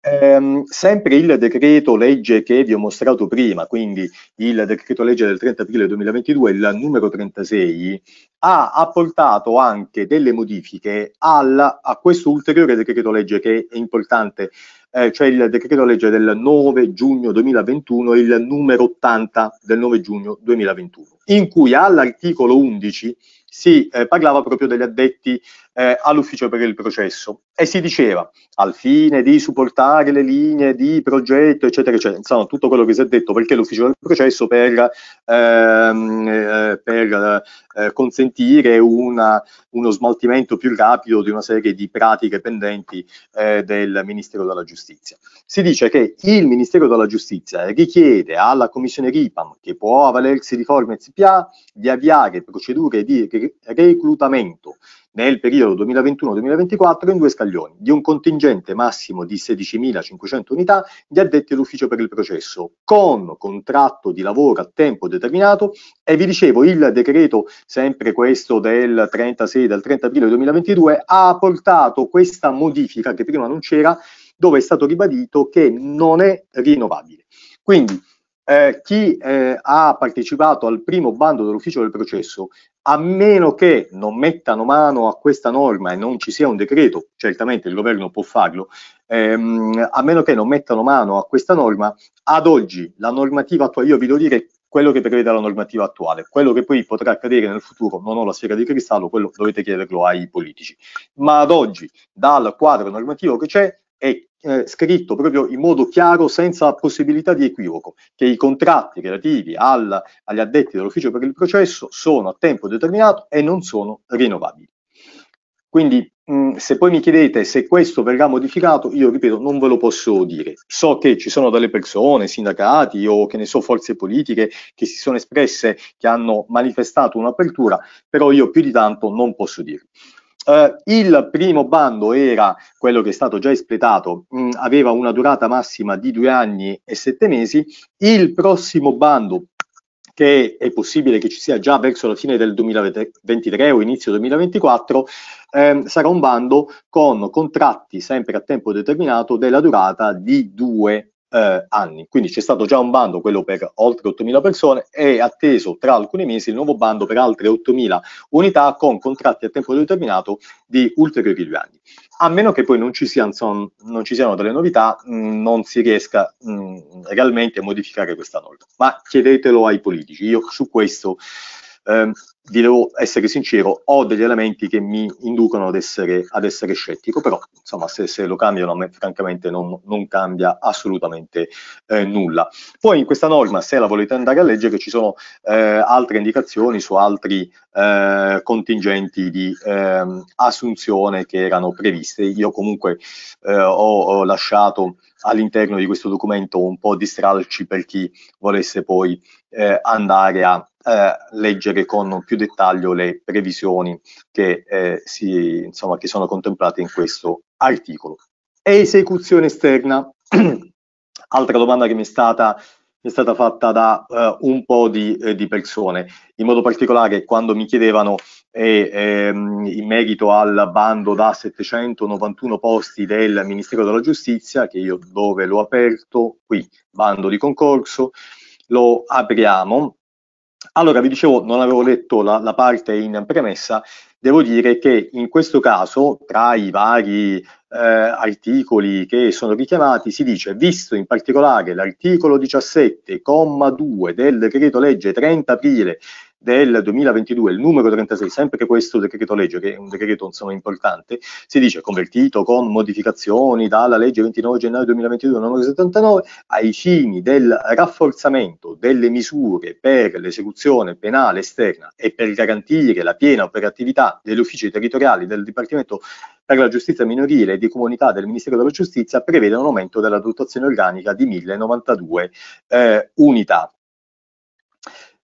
Ehm, sempre il decreto legge che vi ho mostrato prima, quindi il decreto legge del 30 aprile 2022, il numero 36, ha apportato anche delle modifiche alla, a questo ulteriore decreto legge che è importante, eh, cioè il decreto legge del 9 giugno 2021 e il numero 80 del 9 giugno 2021, in cui all'articolo 11 si eh, parlava proprio degli addetti eh, all'ufficio per il processo e si diceva al fine di supportare le linee di progetto eccetera eccetera insomma tutto quello che si è detto perché l'ufficio del processo per, ehm, eh, per eh, consentire una, uno smaltimento più rapido di una serie di pratiche pendenti eh, del Ministero della Giustizia si dice che il Ministero della Giustizia richiede alla Commissione RIPAM che può avvalersi di forme SPA di avviare procedure di reclutamento nel periodo 2021-2024 in due scaglioni, di un contingente massimo di 16.500 unità di addetti all'ufficio per il processo, con contratto di lavoro a tempo determinato e vi dicevo il decreto, sempre questo del 36 del 30 aprile 2022, ha portato questa modifica che prima non c'era, dove è stato ribadito che non è rinnovabile. Quindi eh, chi eh, ha partecipato al primo bando dell'ufficio del processo, a meno che non mettano mano a questa norma e non ci sia un decreto, certamente il governo può farlo, ehm, a meno che non mettano mano a questa norma, ad oggi la normativa attuale, io vi devo dire quello che prevede la normativa attuale, quello che poi potrà accadere nel futuro, non ho la sfera di cristallo, quello dovete chiederlo ai politici, ma ad oggi dal quadro normativo che c'è è eh, scritto proprio in modo chiaro, senza possibilità di equivoco, che i contratti relativi al, agli addetti dell'ufficio per il processo sono a tempo determinato e non sono rinnovabili. Quindi mh, se poi mi chiedete se questo verrà modificato, io ripeto, non ve lo posso dire. So che ci sono delle persone, sindacati o che ne so, forze politiche che si sono espresse, che hanno manifestato un'apertura, però io più di tanto non posso dirlo. Uh, il primo bando era quello che è stato già espletato, mh, mm, aveva una durata massima di due anni e sette mesi. Il prossimo bando, che è possibile che ci sia già verso la fine del 2023 o inizio 2024, ehm, sarà un bando con contratti sempre a tempo determinato della durata di due eh, anni. Quindi c'è stato già un bando, quello per oltre 8.000 persone, e atteso tra alcuni mesi il nuovo bando per altre 8.000 unità con contratti a tempo determinato di ulteriori due anni. A meno che poi non ci, siano, son, non ci siano delle novità, mh, mm, non si riesca mh, mm, realmente a modificare questa norma. Ma chiedetelo ai politici, io su questo eh, vi devo essere sincero, ho degli elementi che mi inducono ad essere, ad essere scettico, però insomma se, se, lo cambiano francamente non, non cambia assolutamente eh, nulla. Poi in questa norma, se la volete andare a leggere, ci sono eh, altre indicazioni su altri eh, contingenti di ehm, assunzione che erano previste. Io comunque eh, ho, ho lasciato all'interno di questo documento un po' di stralci per chi volesse poi eh, andare a eh, leggere con più dettaglio le previsioni che, eh, si, insomma, che sono contemplate in questo articolo. Esecuzione esterna, altra domanda che mi è stata è stata fatta da uh, un po' di, eh, di, persone, in modo particolare quando mi chiedevano eh, ehm, in merito al bando da 791 posti del Ministero della Giustizia, che io dove l'ho aperto, qui, bando di concorso, lo apriamo allora, vi dicevo, non avevo letto la, la, parte in premessa, devo dire che in questo caso, tra i vari eh, articoli che sono richiamati, si dice, visto in particolare l'articolo 17,2 del decreto legge 30 aprile del 2022, il numero 36, sempre che questo decreto legge, che è un decreto insomma importante, si dice convertito con modificazioni dalla legge 29 gennaio 2022 numero 79, ai fini del rafforzamento delle misure per l'esecuzione penale esterna e per garantire la piena operatività degli uffici territoriali del Dipartimento per la giustizia minorile e di comunità del Ministero della Giustizia prevede un aumento della dotazione organica di 1092 eh, unità.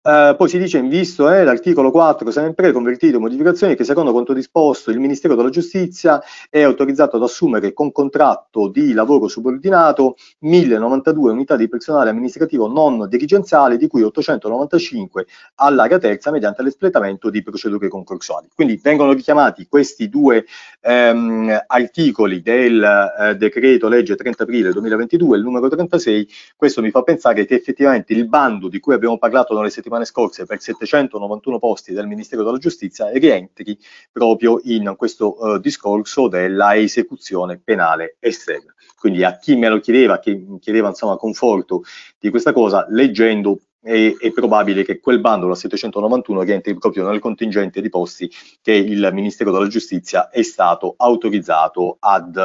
Eh, poi si dice in visto eh, l'articolo 4 sempre convertito in modificazioni che secondo quanto disposto il Ministero della Giustizia è autorizzato ad assumere con contratto di lavoro subordinato 1092 unità di personale amministrativo non dirigenziale di cui 895 all'area terza mediante l'espletamento di procedure concorsuali. Quindi vengono richiamati questi due ehm, articoli del eh, decreto legge 30 aprile 2022 il numero 36, questo mi fa pensare che effettivamente il bando di cui abbiamo parlato nelle settimane settimane scorse per 791 posti del Ministero della Giustizia e rientri proprio in questo eh, discorso della esecuzione penale estrema. Quindi a chi me lo chiedeva, a chi chiedeva insomma conforto di questa cosa, leggendo è, è, probabile che quel bando, la 791, rientri proprio nel contingente di posti che il Ministero della Giustizia è stato autorizzato ad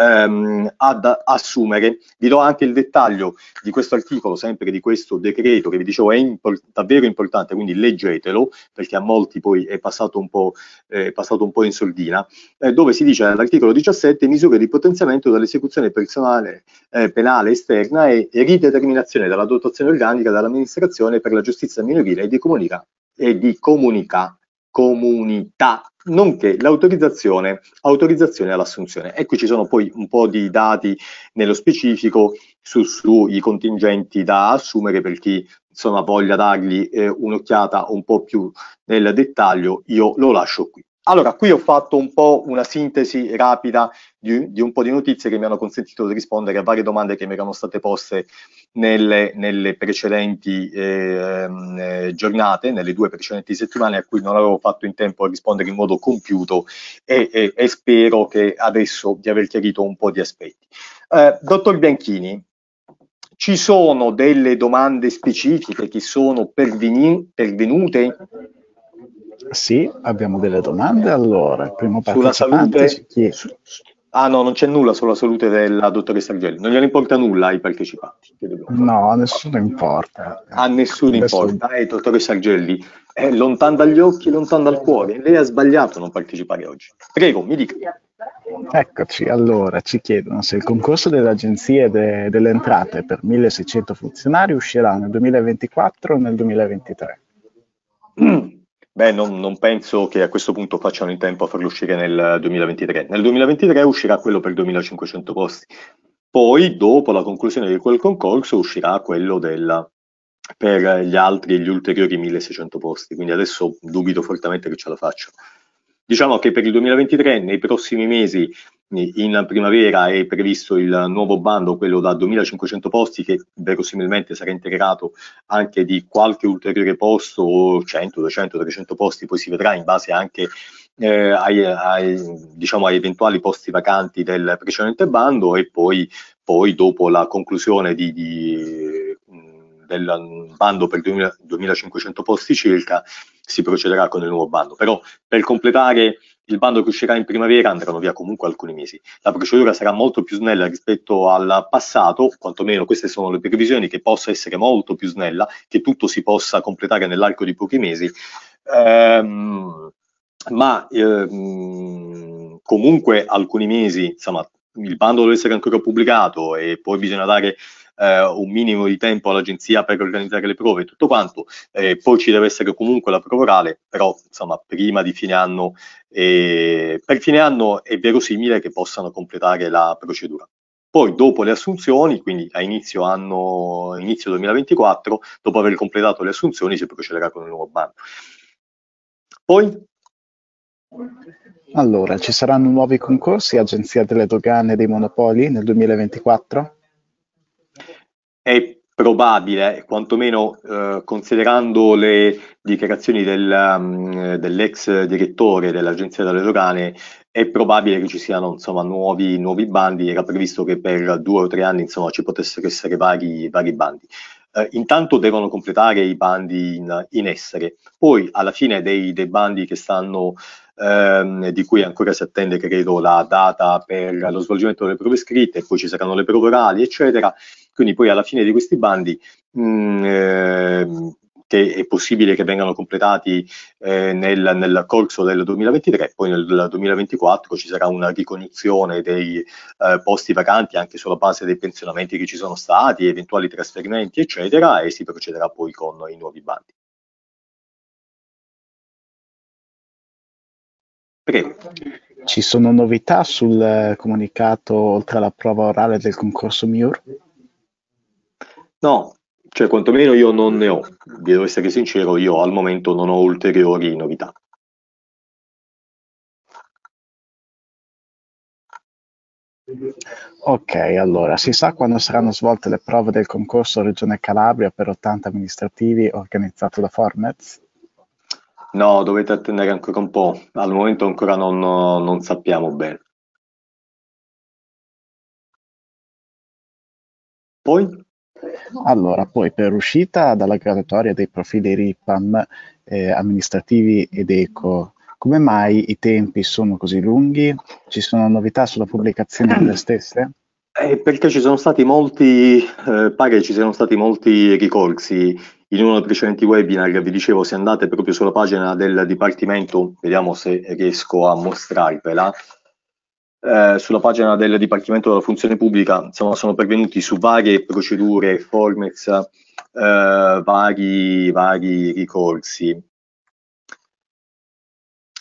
ehm, ad assumere. Vi do anche il dettaglio di questo articolo, sempre di questo decreto che vi dicevo è impor- davvero importante, quindi leggetelo perché a molti poi è passato un po', eh, passato un po in soldina, eh, dove si dice all'articolo 17 misure di potenziamento dell'esecuzione personale eh, penale esterna e, e rideterminazione della dotazione organica dall'amministrazione per la giustizia minorile e di comunità e di comunica, comunità nonché l'autorizzazione autorizzazione all'assunzione. E ecco, ci sono poi un po' di dati nello specifico su, sui contingenti da assumere per chi insomma voglia dargli eh, un'occhiata un po' più nel dettaglio, io lo lascio qui. Allora, qui ho fatto un po' una sintesi rapida di, di, un po' di notizie che mi hanno consentito di rispondere a varie domande che mi erano state poste nelle, nelle precedenti ehm, eh, giornate, nelle due precedenti settimane a cui non avevo fatto in tempo a rispondere in modo compiuto e, e, e spero che adesso di aver chiarito un po' di aspetti. Eh, dottor Bianchini, ci sono delle domande specifiche che sono pervenute? Sì, abbiamo delle domande allora. Il primo sulla salute ci chiede. Su, ah no, non c'è nulla sulla salute della dottoressa Argelli. non gliene importa nulla ai partecipanti. No, a nessuno importa. A nessuno importa, eh, dottoressa Argelli. è lontano dagli occhi, lontano dal cuore. Lei ha sbagliato a non partecipare oggi. Prego, mi dica. Eccoci, allora ci chiedono se il concorso delle agenzie de, delle entrate per 1600 funzionari uscirà nel 2024 o nel 2023. Beh, non, non, penso che a questo punto facciano in tempo a farlo uscire nel 2023. Nel 2023 uscirà quello per 2500 posti. Poi, dopo la conclusione di quel concorso, uscirà quello della, per gli altri e gli ulteriori 1600 posti. Quindi adesso dubito fortemente che ce la faccia. Diciamo che per il 2023, nei prossimi mesi, in primavera è previsto il nuovo bando, quello da 2500 posti, che verosimilmente sarà integrato anche di qualche ulteriore posto, 100, 200, 300 posti, poi si vedrà in base anche eh, ai, ai, diciamo, agli eventuali posti vacanti del precedente bando e poi, poi dopo la conclusione di, di, del bando per 2000, 2500 posti circa si procederà con il nuovo bando. Però per completare il bando che uscirà in primavera andranno via comunque alcuni mesi. La procedura sarà molto più snella rispetto al passato, quantomeno queste sono le previsioni, che possa essere molto più snella, che tutto si possa completare nell'arco di pochi mesi. Ehm, ma ehm, comunque alcuni mesi, insomma, il bando deve essere ancora pubblicato e poi bisogna dare eh, un minimo di tempo all'agenzia per organizzare le prove e tutto quanto, eh, poi ci deve essere comunque la prova orale, però insomma prima di fine anno, eh, per fine anno è verosimile che possano completare la procedura. Poi dopo le assunzioni, quindi a inizio, anno, inizio 2024, dopo aver completato le assunzioni si procederà con il nuovo bando. Poi allora, ci saranno nuovi concorsi, Agenzia delle Dogane e dei Monopoli nel 2024? è probabile, quantomeno eh, considerando le dichiarazioni del, um, dell'ex direttore dell'Agenzia delle Dogane, è probabile che ci siano insomma, nuovi, nuovi, bandi, era previsto che per due o tre anni insomma, ci potessero essere vari, vari bandi. Eh, intanto devono completare i bandi in, in essere, poi alla fine dei, dei bandi che stanno Ehm, di cui ancora si attende credo la data per lo svolgimento delle prove scritte, poi ci saranno le prove orali, eccetera. Quindi poi alla fine di questi bandi mh, mm, eh, che è possibile che vengano completati eh, nel, nel, corso del 2023, poi nel 2024 ci sarà una ricognizione dei eh, posti vacanti anche sulla base dei pensionamenti che ci sono stati, eventuali trasferimenti, eccetera, e si procederà poi con i nuovi bandi. Prego. Ci sono novità sul eh, comunicato oltre alla prova orale del concorso MIUR? No, cioè quantomeno io non ne ho, Vi devo essere sincero, io al momento non ho ulteriori novità. Ok, allora, si sa quando saranno svolte le prove del concorso Regione Calabria per 80 amministrativi organizzato da Formez? No, dovete attendere ancora un po', al momento ancora non, non sappiamo bene. Poi? Allora, poi per uscita dalla graduatoria dei profili RIPAM eh, amministrativi ed eco, come mai i tempi sono così lunghi? Ci sono novità sulla pubblicazione delle stesse? Eh, perché ci sono stati molti, eh, pare ci siano stati molti ricorsi. In uno dei precedenti webinar vi dicevo, se andate proprio sulla pagina del Dipartimento, vediamo se riesco a mostrarvela, eh, sulla pagina del Dipartimento della Funzione Pubblica insomma, sono pervenuti su varie procedure, formex, eh, vari, vari, ricorsi.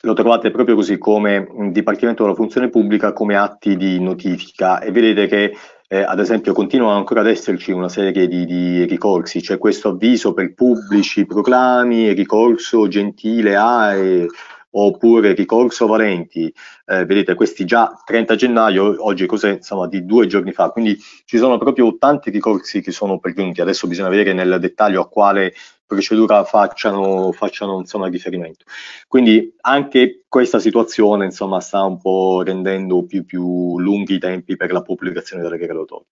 Lo trovate proprio così come Dipartimento della Funzione Pubblica come atti di notifica e vedete che eh, ad esempio continuano ancora ad esserci una serie di, di ricorsi, c'è questo avviso per pubblici proclami, ricorso gentile a... E, eh, oppure ricorso valenti, eh, vedete questi già 30 gennaio, oggi cos'è insomma di due giorni fa, quindi ci sono proprio tanti ricorsi che sono pervenuti, adesso bisogna vedere nel dettaglio a quale procedura facciano, facciano insomma, riferimento. Quindi anche questa situazione insomma, sta un po' rendendo più, più lunghi i tempi per la pubblicazione delle regolatorie.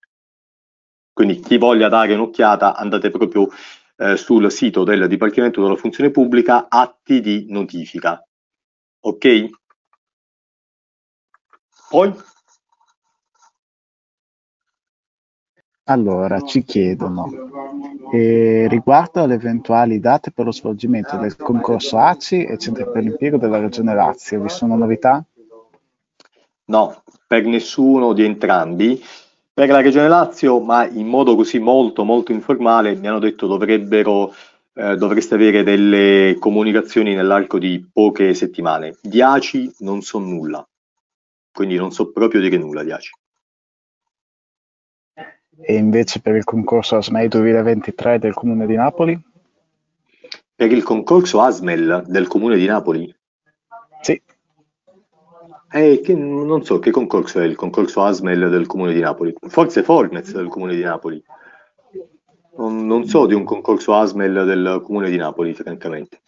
Quindi chi voglia dare un'occhiata andate proprio eh, sul sito del Dipartimento della Funzione Pubblica atti di notifica ok poi Allora, ci chiedono, eh, riguardo alle eventuali date per lo svolgimento del concorso ACI e Centro per l'Impiego della Regione Lazio, vi sono novità? No, per nessuno di entrambi. Per la Regione Lazio, ma in modo così molto, molto informale, mi hanno detto dovrebbero eh, dovreste avere delle comunicazioni nell'arco di poche settimane. Di ACI non so nulla, quindi non so proprio dire nulla di ACI. E invece per il concorso ASMEI 2023 del Comune di Napoli? Per il concorso ASMEL del Comune di Napoli? Sì. Eh, che, non so che concorso è il concorso ASMEL del Comune di Napoli, forse Fornez del Comune di Napoli non, non so di un concorso ASMEL del comune di Napoli, francamente.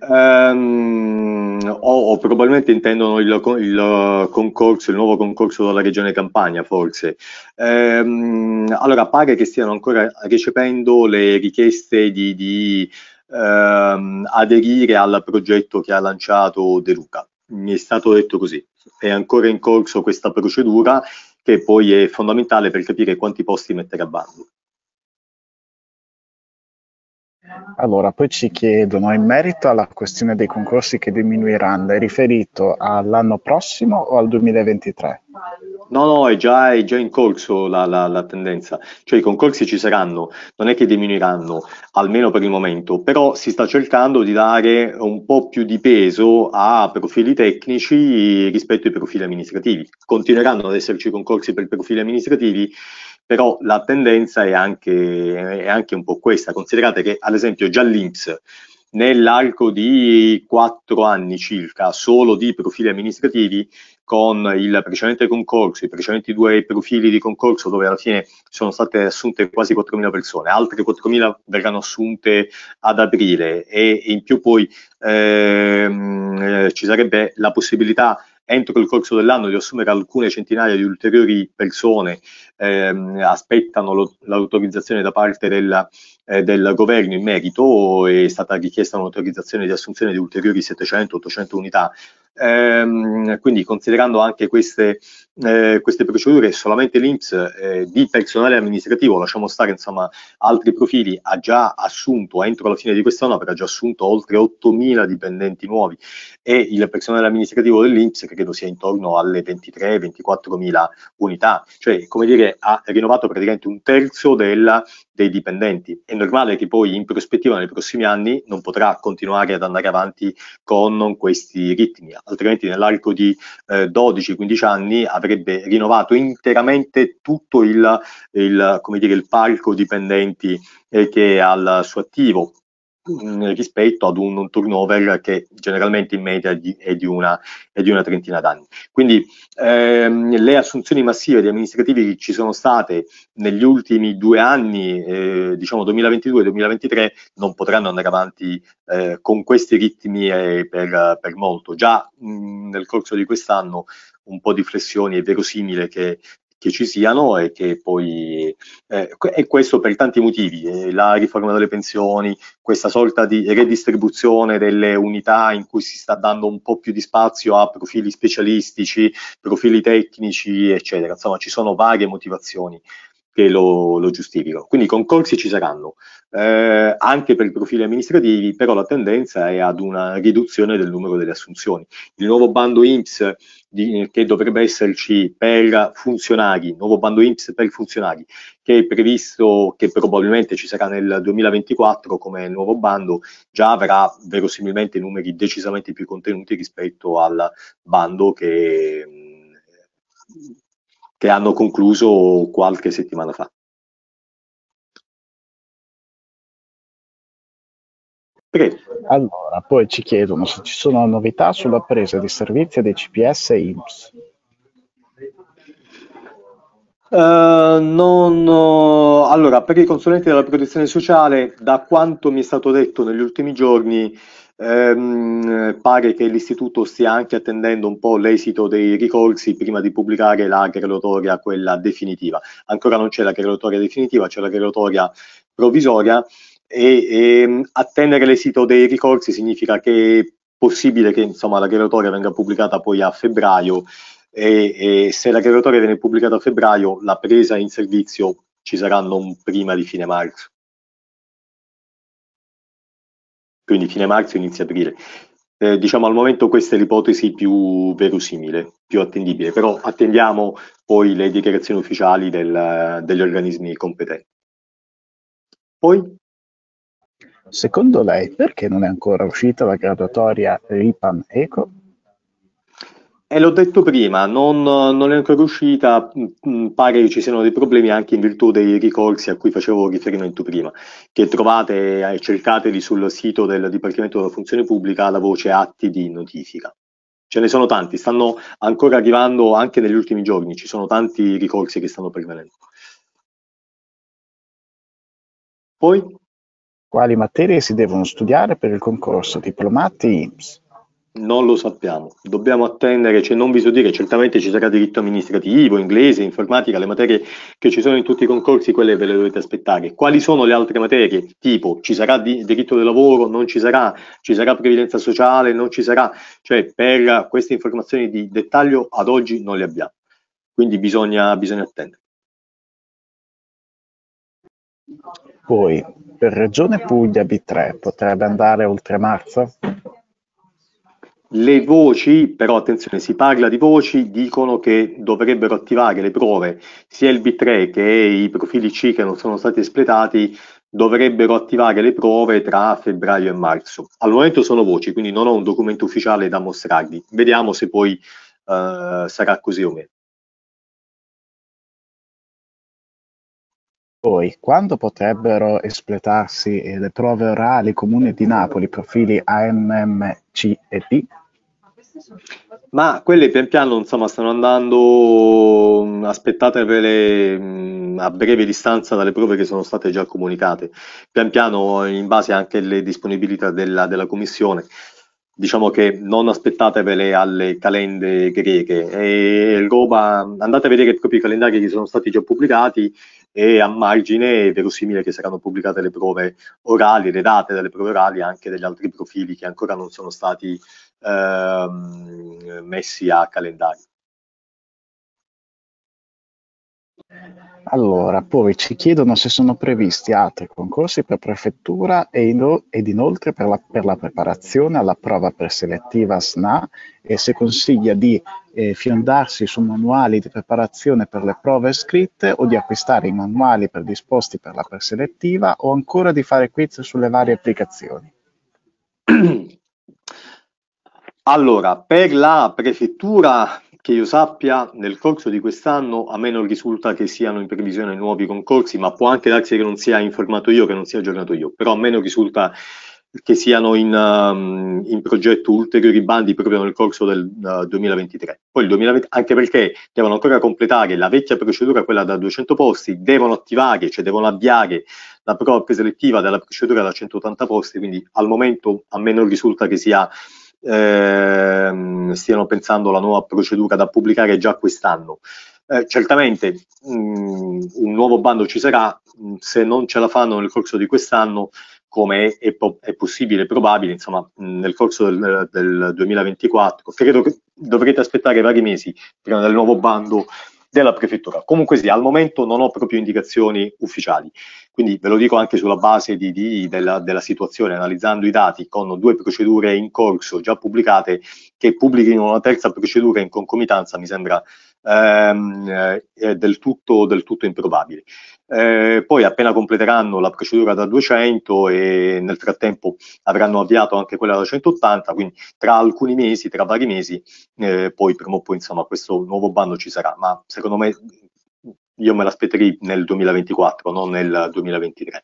Um, ehm, o, o, probabilmente intendono il, il, concorso, il nuovo concorso della regione Campania, forse. Um, allora, pare che stiano ancora ricevendo le richieste di, di um, aderire al progetto che ha lanciato De Luca. Mi è stato detto così. È ancora in corso questa procedura che poi è fondamentale per capire quanti posti mettere a bando. Allora, poi ci chiedono in merito alla questione dei concorsi che diminuiranno, è riferito all'anno prossimo o al 2023? No, no, è già, è già in corso la, la, la, tendenza, cioè i concorsi ci saranno, non è che diminuiranno, almeno per il momento, però si sta cercando di dare un po' più di peso a profili tecnici rispetto ai profili amministrativi. Continueranno ad esserci concorsi per profili amministrativi, però la tendenza è anche, è anche un po' questa, considerate che ad esempio già l'Inps nell'arco di quattro anni circa solo di profili amministrativi con il precedente concorso, i precedenti due profili di concorso dove alla fine sono state assunte quasi 4.000 persone, altre 4.000 verranno assunte ad aprile e, in più poi ehm, eh, ci sarebbe la possibilità entro il corso dell'anno di assumere alcune centinaia di ulteriori persone, ehm, aspettano lo, l'autorizzazione da parte della, eh, del governo in merito, è stata richiesta un'autorizzazione di assunzione di ulteriori 700-800 unità Ehm, quindi considerando anche queste, eh, queste procedure, solamente l'Inps eh, di personale amministrativo, lasciamo stare insomma altri profili, ha già assunto, entro la fine di quest'anno avrà già assunto oltre 8.000 dipendenti nuovi e il personale amministrativo dell'Inps credo sia intorno alle 23 24 mila unità, cioè come dire ha rinnovato praticamente un terzo della, dei dipendenti. È normale che poi in prospettiva nei prossimi anni non potrà continuare ad andare avanti con questi ritmi altrimenti nell'arco di eh, 12-15 anni avrebbe rinnovato interamente tutto il, il, dire, il parco dipendenti eh, che è al suo attivo Mm, rispetto ad un, un, turnover che generalmente in media di, è, di una, è di una, trentina d'anni. Quindi ehm, le assunzioni massive di amministrativi che ci sono state negli ultimi due anni, eh, diciamo 2022-2023, non potranno andare avanti eh, con questi ritmi eh, per, per, molto. Già mh, mm, nel corso di quest'anno un po' di flessioni è verosimile che che ci siano e che poi eh, e questo per tanti motivi, eh, la riforma delle pensioni, questa sorta di redistribuzione delle unità in cui si sta dando un po' più di spazio a profili specialistici, profili tecnici, eccetera. Insomma, ci sono varie motivazioni che lo, lo giustificano. Quindi i concorsi ci saranno, eh, anche per i profili amministrativi, però la tendenza è ad una riduzione del numero delle assunzioni. Il nuovo bando IMSS di, che dovrebbe esserci per funzionari, nuovo bando IMSS per funzionari, che è previsto che probabilmente ci sarà nel 2024 come nuovo bando, già avrà verosimilmente numeri decisamente più contenuti rispetto al bando che che hanno concluso qualche settimana fa. Prego. Allora, poi ci chiedono se ci sono novità sulla presa di servizio dei CPS e IMSS. Uh, eh, non, uh, allora, per i consulenti della protezione sociale, da quanto mi è stato detto negli ultimi giorni, Ehm, pare che l'istituto stia anche attendendo un po' l'esito dei ricorsi prima di pubblicare la graduatoria, quella definitiva. Ancora non c'è la graduatoria definitiva, c'è la graduatoria provvisoria e, e ehm, attendere l'esito dei ricorsi significa che è possibile che insomma, la graduatoria venga pubblicata poi a febbraio e, e se la graduatoria viene pubblicata a febbraio la presa in servizio ci saranno prima di fine marzo. quindi fine marzo, inizio aprile. Eh, diciamo al momento questa è l'ipotesi più verosimile, più attendibile, però attendiamo poi le dichiarazioni ufficiali del, degli organismi competenti. Poi? Secondo lei perché non è ancora uscita la graduatoria RIPAM ECO? Eh, l'ho detto prima, non, non, è ancora uscita, mm, pare che ci siano dei problemi anche in virtù dei ricorsi a cui facevo riferimento prima, che trovate e cercateli sul sito del Dipartimento della Funzione Pubblica la voce atti di notifica. Ce ne sono tanti, stanno ancora arrivando anche negli ultimi giorni, ci sono tanti ricorsi che stanno pervenendo. Poi? Quali materie si devono studiare per il concorso diplomati IMSS? Non lo sappiamo, dobbiamo attendere, cioè non vi so dire, certamente ci sarà diritto amministrativo, inglese, informatica, le materie che ci sono in tutti i concorsi, quelle ve le dovete aspettare. Quali sono le altre materie? Tipo, ci sarà di, diritto del lavoro, non ci sarà, ci sarà previdenza sociale, non ci sarà, cioè per queste informazioni di dettaglio ad oggi non le abbiamo, quindi bisogna, bisogna attendere. Poi, per Regione Puglia B3 potrebbe andare oltre marzo? Le voci, però attenzione, si parla di voci, dicono che dovrebbero attivare le prove, sia il B3 che i profili C che non sono stati espletati, dovrebbero attivare le prove tra febbraio e marzo. Al momento sono voci, quindi non ho un documento ufficiale da mostrarvi. Vediamo se poi eh, sarà così o meno. Poi, quando potrebbero espletarsi le prove orali comune di Napoli, profili AMMC e D? Ma quelle pian piano insomma stanno andando, mm, aspettatevele mm, a breve distanza dalle prove che sono state già comunicate, pian piano in base anche alle disponibilità della, della commissione. Diciamo che non aspettatevele alle calende greche. E Roba, andate a vedere proprio i calendari che sono stati già pubblicati e a margine è verosimile che saranno pubblicate le prove orali, le date delle prove orali anche degli altri profili che ancora non sono stati pubblicati ehm, messi a calendario. Allora, poi ci chiedono se sono previsti altri concorsi per prefettura ed inoltre per la, per la preparazione alla prova preselettiva SNA e se consiglia di eh, fiondarsi su manuali di preparazione per le prove scritte o di acquistare i manuali predisposti per la preselettiva o ancora di fare quiz sulle varie applicazioni. Allora, per la prefettura, che io sappia, nel corso di quest'anno a me non risulta che siano in previsione nuovi concorsi, ma può anche darsi che non sia informato io, che non sia aggiornato io, però a me non risulta che siano in, um, in progetto ulteriori bandi proprio nel corso del uh, 2023. Poi il 2020, anche perché devono ancora completare la vecchia procedura, quella da 200 posti, devono attivare, cioè devono avviare la prova preselettiva della procedura da 180 posti, quindi al momento a me non risulta che sia ehm, stiano pensando alla nuova procedura da pubblicare già quest'anno. Eh, certamente mh, mm, un nuovo bando ci sarà, mm, se non ce la fanno nel corso di quest'anno, come è, è, è possibile e probabile, insomma, mh, mm, nel corso del, del 2024, credo che dovrete aspettare vari mesi prima del nuovo bando della prefettura. Comunque sì, al momento non ho proprio indicazioni ufficiali, quindi ve lo dico anche sulla base di, di, della, della, situazione, analizzando i dati con due procedure in corso già pubblicate che pubblichino una terza procedura in concomitanza mi sembra ehm, eh, è del tutto, del tutto improbabile. Eh, poi appena completeranno la procedura da 200 e nel frattempo avranno avviato anche quella da 180, quindi tra alcuni mesi, tra vari mesi, eh, poi prima o poi insomma questo nuovo bando ci sarà, ma secondo me io me l'aspetterei nel 2024, non nel 2023.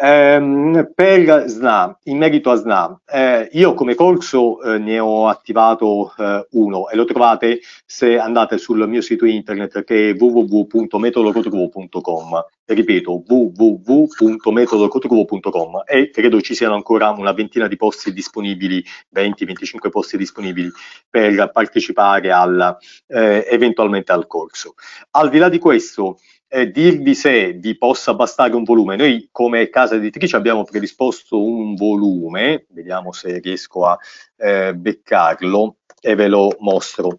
Ehm, per SNA, in merito a SNA, eh, io come corso eh, ne ho attivato eh, uno e lo trovate se andate sul mio sito internet che è www.metodocotruvo.com. Ripeto, www.metodocotruvo.com e credo ci siano ancora una ventina di posti disponibili, 20-25 posti disponibili per partecipare al, eh, eventualmente al corso. Al di là di questo, eh, dirvi se vi possa bastare un volume. Noi come casa editrice abbiamo predisposto un volume, vediamo se riesco a eh, beccarlo e ve lo mostro.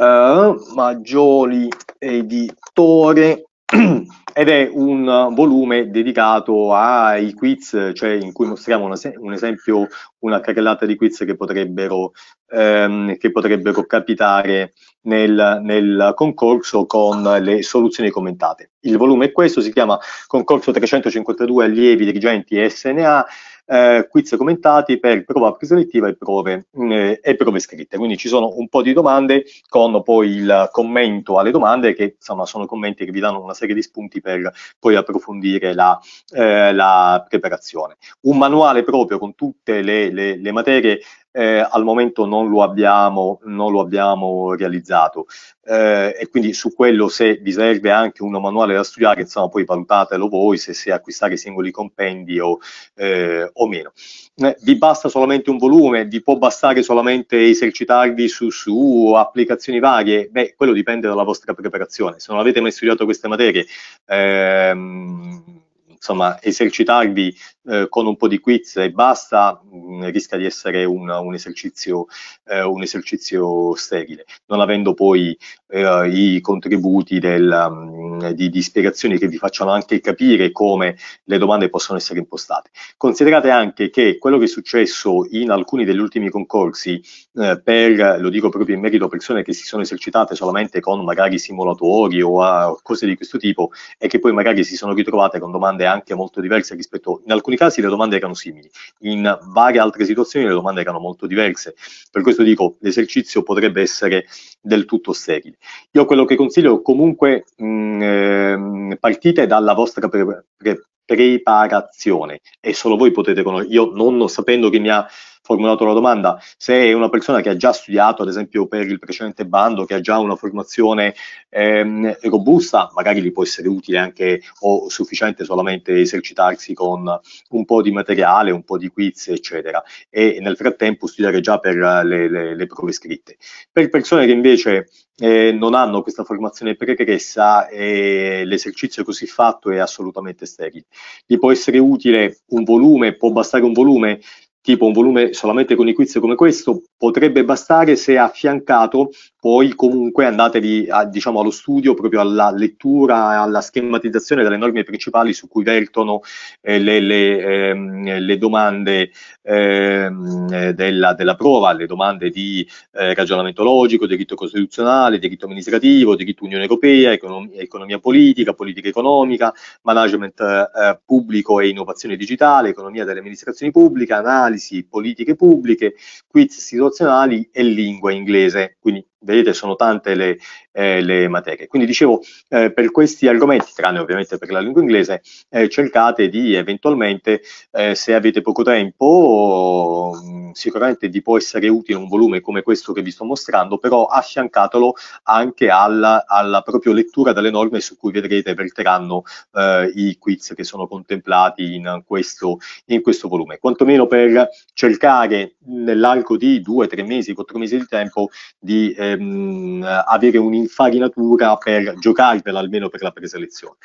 Uh, Maggioli editore ed è un uh, volume dedicato ai quiz, cioè in cui mostriamo un, es- un esempio, una carrellata di quiz che potrebbero, ehm, che potrebbero capitare nel, nel, concorso con le soluzioni commentate. Il volume è questo, si chiama Concorso 352 allievi dirigenti SNA eh, quiz commentati per prova preselettiva e prove, eh, e prove scritte. Quindi ci sono un po' di domande con poi il commento alle domande che insomma sono commenti che vi danno una serie di spunti per poi approfondire la, eh, la preparazione. Un manuale proprio con tutte le, le, le materie eh, al momento non lo abbiamo, non lo abbiamo realizzato. Eh, e quindi su quello se vi serve anche uno manuale da studiare, insomma, poi valutatelo voi se, se acquistare singoli compendi o, eh, o meno. Eh, vi basta solamente un volume, vi può bastare solamente esercitarvi su, su applicazioni varie? Beh, quello dipende dalla vostra preparazione. Se non avete mai studiato queste materie, ehm, insomma, esercitarvi eh, con un po' di quiz e basta mh, mm, rischia di essere un, un, esercizio, eh, un, esercizio, sterile, non avendo poi eh, i contributi del, mh, mm, di, di ispirazioni che vi facciano anche capire come le domande possono essere impostate. Considerate anche che quello che è successo in alcuni degli ultimi concorsi, eh, per, lo dico proprio in merito a persone che si sono esercitate solamente con magari simulatori o a cose di questo tipo e che poi magari si sono ritrovate con domande anche molto diverse rispetto, in alcuni casi le domande erano simili, in varie altre situazioni le domande erano molto diverse, per questo dico l'esercizio potrebbe essere del tutto sterile. Io quello che consiglio comunque mh, eh, partite dalla vostra pre pre preparazione e solo voi potete conoscere, io non sapendo che mi ha formulato la domanda, se è una persona che ha già studiato, ad esempio per il precedente bando, che ha già una formazione ehm, robusta, magari gli può essere utile anche o sufficiente solamente esercitarsi con un po' di materiale, un po' di quiz, eccetera, e nel frattempo studiare già per le, le, le prove scritte. Per persone che invece eh, non hanno questa formazione pregressa e eh, l'esercizio così fatto è assolutamente sterile. Gli può essere utile un volume, può bastare un volume, tipo un volume solamente con i quiz come questo potrebbe bastare se affiancato poi comunque andatevi a, diciamo, allo studio, proprio alla lettura, alla schematizzazione delle norme principali su cui vertono eh, le, le, ehm, le, domande ehm, della, della, prova, le domande di eh, ragionamento logico, diritto costituzionale, diritto amministrativo, diritto Unione Europea, econom- economia politica, politica economica, management eh, pubblico e innovazione digitale, economia delle amministrazioni pubbliche, analisi, analisi politiche pubbliche, quiz situazionali e lingua inglese. Quindi vedete sono tante le, eh, le materie. Quindi dicevo, eh, per questi argomenti, tranne ovviamente per la lingua inglese, eh, cercate di eventualmente, eh, se avete poco tempo, mm, sicuramente vi può essere utile un volume come questo che vi sto mostrando, però affiancatelo anche alla, alla propria lettura delle norme su cui vedrete verteranno eh, i quiz che sono contemplati in questo, in questo volume. Quantomeno per cercare nell'arco di due, tre mesi, quattro mesi di tempo di eh, mh, ehm, avere un'infarinatura per giocarvela almeno per la preselezione.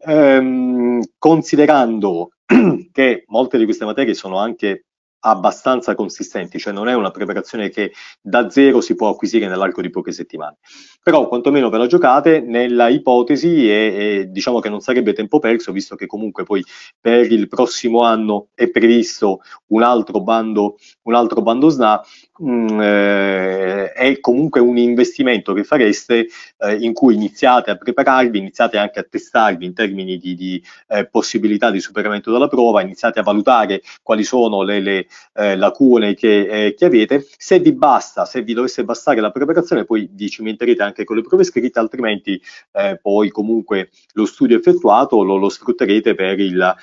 Ehm, considerando che molte di queste materie sono anche abbastanza consistenti, cioè non è una preparazione che da zero si può acquisire nell'arco di poche settimane. Però quantomeno ve la giocate nella ipotesi e, diciamo che non sarebbe tempo perso, visto che comunque poi per il prossimo anno è previsto un altro bando, un altro bando SNA, mh, mm, eh, è comunque un investimento che fareste eh, in cui iniziate a prepararvi, iniziate anche a testarvi in termini di, di eh, possibilità di superamento della prova, iniziate a valutare quali sono le, le eh, lacune che, eh, che, avete. Se vi basta, se vi dovesse bastare la preparazione, poi vi cimenterete anche con le prove scritte, altrimenti poi comunque lo studio effettuato lo, lo sfrutterete per il,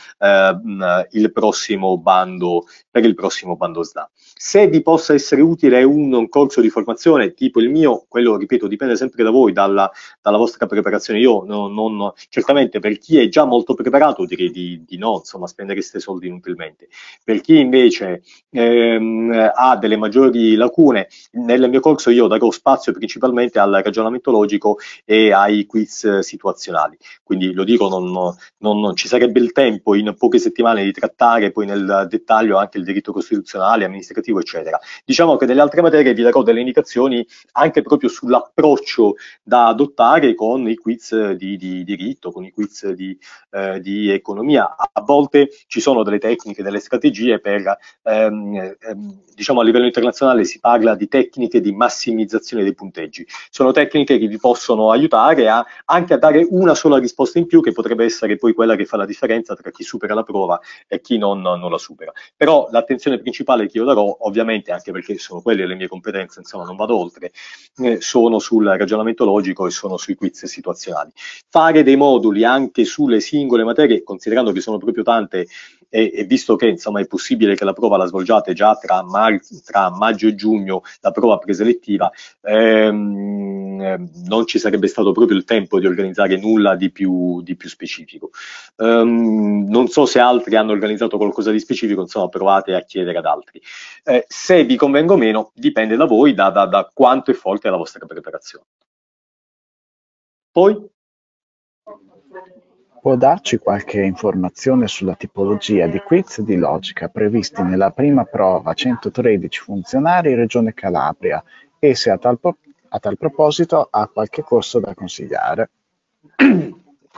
il prossimo bando, per il prossimo bando SDA. Se vi possa essere utile uno, un corso di formazione tipo il mio, quello ripeto dipende sempre da voi, dalla, dalla vostra preparazione. Io non, non, certamente per chi è già molto preparato direi di, di no, insomma spendereste soldi inutilmente. Per chi invece ehm, ha delle maggiori lacune, nel mio corso io darò spazio principalmente al ragionamento logico e ai quiz situazionali. Quindi lo dico, non, non ci sarebbe il tempo in poche settimane di trattare poi nel dettaglio anche il diritto costituzionale, amministrativo, eccetera. Diciamo anche diciamo delle altre materie vi darò delle indicazioni anche proprio sull'approccio da adottare con i quiz di, di diritto, con i quiz di, eh, di, economia. A volte ci sono delle tecniche, delle strategie per, ehm, ehm, diciamo a livello internazionale si parla di tecniche di massimizzazione dei punteggi. Sono tecniche che vi possono aiutare a, anche a dare una sola risposta in più che potrebbe essere poi quella che fa la differenza tra chi supera la prova e chi non, non la supera. Però l'attenzione principale che io darò, ovviamente anche perché sono quelle le mie competenze, insomma non vado oltre, eh, sono sul ragionamento logico e sono sui quiz situazionali. Fare dei moduli anche sulle singole materie, considerando che sono proprio tante e, e visto che insomma è possibile che la prova la svolgiate già tra, mar- tra maggio e giugno, la prova preselettiva, ehm, Ehm, non ci sarebbe stato proprio il tempo di organizzare nulla di più, di più specifico. Um, non so se altri hanno organizzato qualcosa di specifico, insomma provate a chiedere ad altri. Eh, se vi convengo o meno dipende da voi, da, da, da quanto è forte la vostra preparazione. Poi? Può darci qualche informazione sulla tipologia di quiz di logica previsti nella prima prova 113 funzionari Regione Calabria e se a tal a tal proposito, ha qualche corso da consigliare?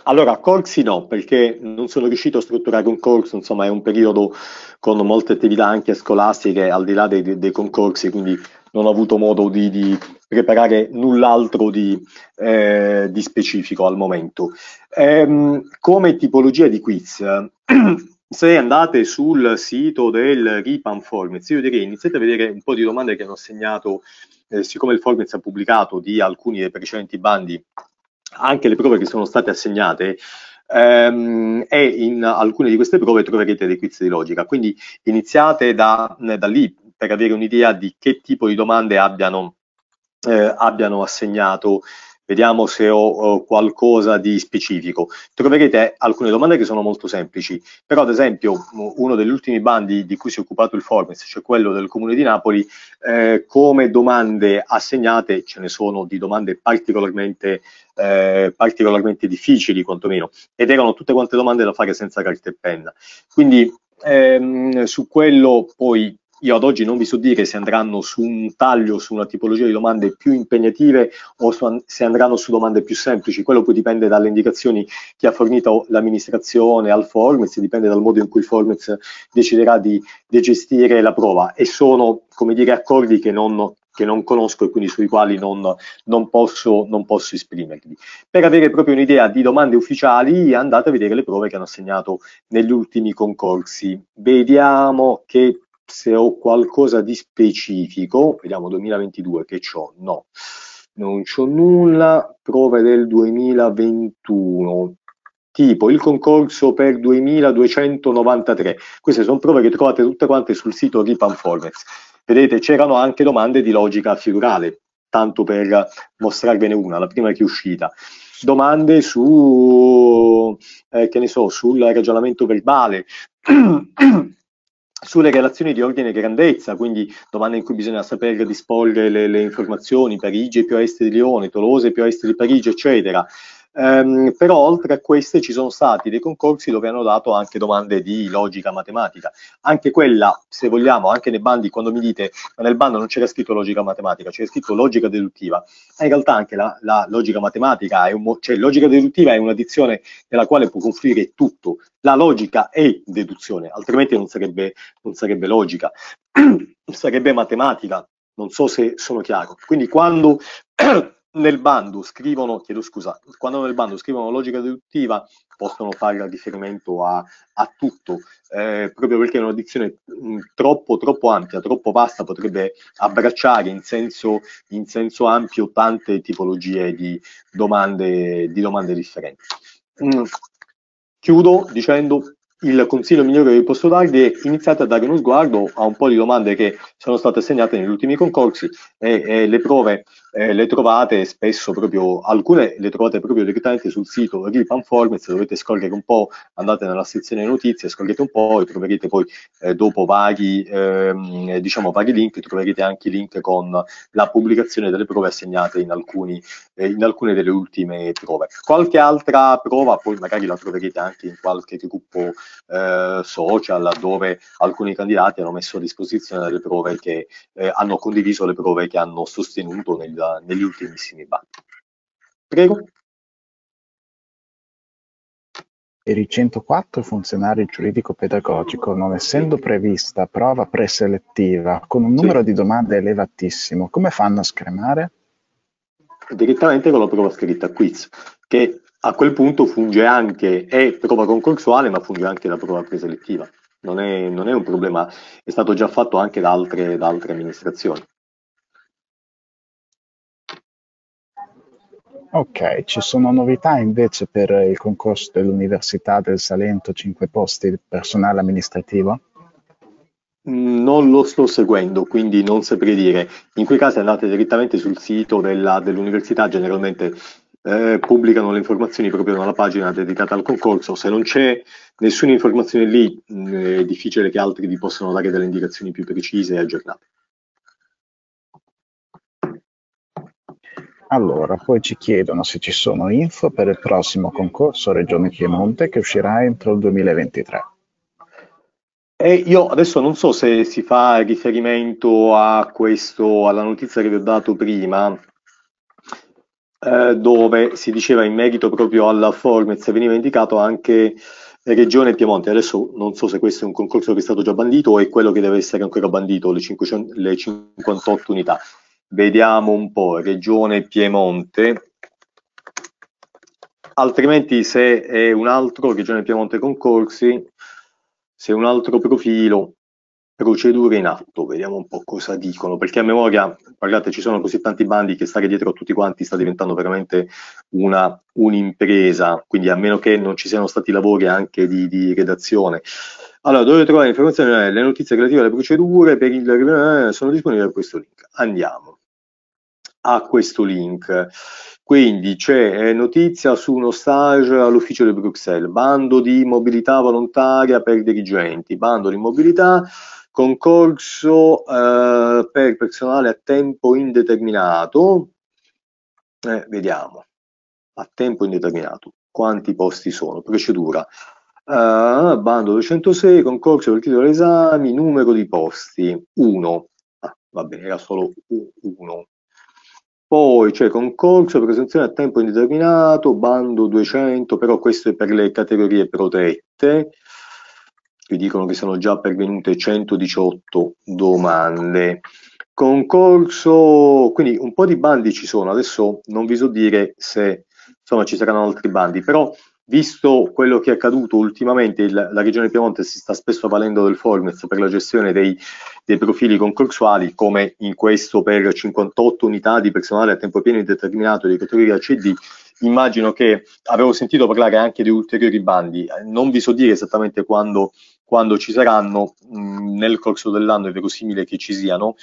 Allora, corsi no, perché non sono riuscito a strutturare un corso, insomma è un periodo con molte attività anche scolastiche al di là dei, dei concorsi, quindi non ho avuto modo di, di preparare null'altro di, eh, di, specifico al momento. Ehm, come tipologia di quiz, se andate sul sito del Ripan Formez, io direi iniziate a vedere un po' di domande che hanno segnato, eh, siccome il Formez ha pubblicato di alcuni dei precedenti bandi anche le prove che sono state assegnate, Um, e in alcune di queste prove troverete dei quiz di logica. Quindi iniziate da, eh, da lì per avere un'idea di che tipo di domande abbiano, eh, abbiano assegnato Vediamo se ho, ho qualcosa di specifico. Troverete eh, alcune domande che sono molto semplici, però ad esempio uno degli ultimi bandi di cui si è occupato il Formes, cioè quello del Comune di Napoli, eh, come domande assegnate, ce ne sono di domande particolarmente, eh, particolarmente difficili quantomeno, ed erano tutte quante domande da fare senza carta e penna. Quindi ehm, su quello poi io ad oggi non vi so dire se andranno su un taglio, su una tipologia di domande più impegnative o su, se andranno su domande più semplici, quello poi dipende dalle indicazioni che ha fornito l'amministrazione al Formez, dipende dal modo in cui il Formez deciderà di, di gestire la prova e sono, come dire, accordi che non, che non conosco e quindi sui quali non, non, posso, non posso esprimermi. Per avere proprio un'idea di domande ufficiali andate a vedere le prove che hanno assegnato negli ultimi concorsi. Vediamo che se ho qualcosa di specifico, vediamo 2022 che c'ho, no, non c'ho nulla, prove del 2021, tipo il concorso per 2293, queste sono prove che trovate tutte quante sul sito di Formers, vedete c'erano anche domande di logica figurale, tanto per mostrarvene una, la prima che è uscita. Domande su, eh, che ne so, sul ragionamento verbale, sulle relazioni di ordine e grandezza, quindi domande in cui bisogna sapere disporre le, le informazioni, Parigi è più a est di Lione, Tolose è più a est di Parigi, eccetera. Um, però oltre a queste ci sono stati dei concorsi dove hanno dato anche domande di logica matematica. Anche quella, se vogliamo, anche nei bandi, quando mi dite ma nel bando non c'era scritto logica matematica, c'era scritto logica deduttiva. In realtà anche la, la logica matematica, è un, cioè logica deduttiva è una nella quale può confluire tutto. La logica è deduzione, altrimenti non sarebbe, non sarebbe logica, sarebbe matematica. Non so se sono chiaro. Quindi quando nel bando scrivono, chiedo scusa, quando nel bando scrivono logica deduttiva possono fare riferimento a, a tutto, eh, proprio perché una dizione mm, troppo, troppo ampia, troppo vasta, potrebbe abbracciare in senso, in senso ampio tante tipologie di domande, di domande differenti. Mm. Chiudo dicendo il consiglio migliore che vi posso darvi è iniziate a dare uno sguardo a un po' di domande che sono state assegnate negli ultimi concorsi e, e le prove eh, le trovate spesso proprio, alcune le trovate proprio direttamente sul sito Ripanform, se dovete scorrere un po', andate nella sezione notizie, scorrete un po' e troverete poi eh, dopo vari, eh, diciamo, vari link, troverete anche i link con la pubblicazione delle prove assegnate in, alcuni, eh, in alcune delle ultime prove. Qualche altra prova poi magari la troverete anche in qualche gruppo eh, social dove alcuni candidati hanno messo a disposizione delle prove che eh, hanno condiviso le prove che hanno sostenuto nel, negli ultimissimi batti. Prego. Per il 104 funzionario giuridico-pedagogico, non essendo prevista prova preselettiva con un numero sì. di domande elevatissimo, come fanno a scremare? Direttamente con la prova scritta quiz, che a quel punto funge anche, è prova concorsuale, ma funge anche da prova preselettiva. Non è, non è un problema, è stato già fatto anche da altre, da altre amministrazioni. Ok, ci sono novità invece per il concorso dell'Università del Salento, 5 posti di personale amministrativo? Non lo sto seguendo, quindi non saprei dire. In quei casi andate direttamente sul sito dell'università, generalmente eh, pubblicano le informazioni proprio nella pagina dedicata al concorso. Se non c'è nessuna informazione lì, mh, mm, è difficile che altri vi possano dare delle indicazioni più precise e aggiornate. Allora, poi ci chiedono se ci sono info per il prossimo concorso Regione Piemonte che uscirà entro il 2023. E io adesso non so se si fa riferimento questo, alla notizia che vi ho dato prima, eh, dove si diceva in merito proprio alla Formez veniva indicato anche Regione Piemonte. Adesso non so se questo è un concorso che è stato già bandito o è quello che deve essere ancora bandito, le, 500, le 58 unità. Vediamo un po', Regione Piemonte, altrimenti se è un altro Regione Piemonte Concorsi, se è un altro profilo, procedure in atto, vediamo un po' cosa dicono, perché a memoria, guardate, ci sono così tanti bandi che stare dietro a tutti quanti sta diventando veramente una, un'impresa, quindi a meno che non ci siano stati lavori anche di, di redazione. Allora, dove trovare le informazioni? Eh, le notizie relative alle procedure per il, eh, sono disponibili a questo link. Andiamo a questo link. Quindi c'è eh, notizia su uno stage all'ufficio di Bruxelles, bando di mobilità volontaria per dirigenti, bando di mobilità concorso eh, per personale a tempo indeterminato, eh, vediamo, a tempo indeterminato, quanti posti sono, procedura, eh, bando 206, concorso per titolo esami, numero di posti, 1, ah, va bene, era solo 1, poi c'è concorso per esenzione a tempo indeterminato, bando 200, però questo è per le categorie protette, vi dicono che sono già pervenute 118 domande. Concorso, quindi un po' di bandi ci sono, adesso non vi so dire se insomma, ci saranno altri bandi, però visto quello che è accaduto ultimamente, il, la Regione Piemonte si sta spesso valendo del Formes per la gestione dei, dei, profili concorsuali, come in questo per 58 unità di personale a tempo pieno indeterminato di categoria CD, immagino che avevo sentito parlare anche di ulteriori bandi, non vi so dire esattamente quando quando ci saranno mh, mm, nel corso dell'anno, è verosimile che ci siano,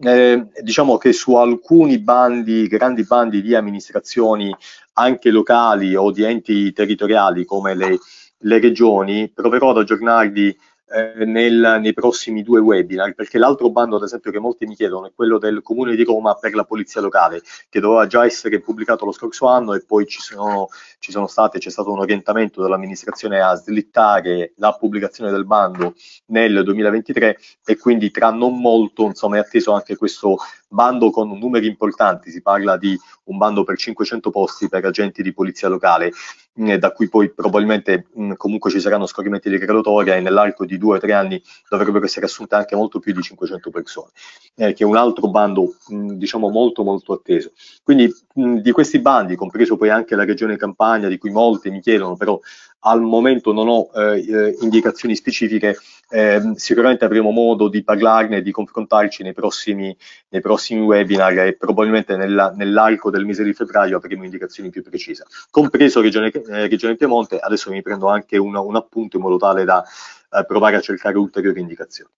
eh, diciamo che su alcuni bandi, grandi bandi di amministrazioni anche locali o di enti territoriali come le, le regioni, proverò ad aggiornarvi eh, nel, nei prossimi due webinar, perché l'altro bando, ad esempio, che molti mi chiedono è quello del Comune di Roma per la Polizia Locale, che doveva già essere pubblicato lo scorso anno e poi ci sono, ci sono state, c'è stato un orientamento dell'amministrazione a slittare la pubblicazione del bando nel 2023 e quindi tra non molto insomma, è atteso anche questo bando con numeri importanti, si parla di un bando per 500 posti per agenti di polizia locale. Eh, da cui poi probabilmente mh, mm, comunque ci saranno scorrimenti di graduatoria e nell'arco di due o tre anni dovrebbero essere assunte anche molto più di 500 persone, eh, che è un altro bando mh, mm, diciamo molto molto atteso. Quindi mh, mm, di questi bandi, compreso poi anche la regione Campania, di cui molti mi chiedono, però al momento non ho eh, eh indicazioni specifiche, eh, sicuramente avremo modo di parlarne, e di confrontarci nei prossimi, nei prossimi webinar e probabilmente nella, nell'arco del mese di febbraio avremo indicazioni più precise, compreso Regione, eh, Regione Piemonte, adesso mi prendo anche un, un appunto in modo tale da eh, provare a cercare ulteriori indicazioni.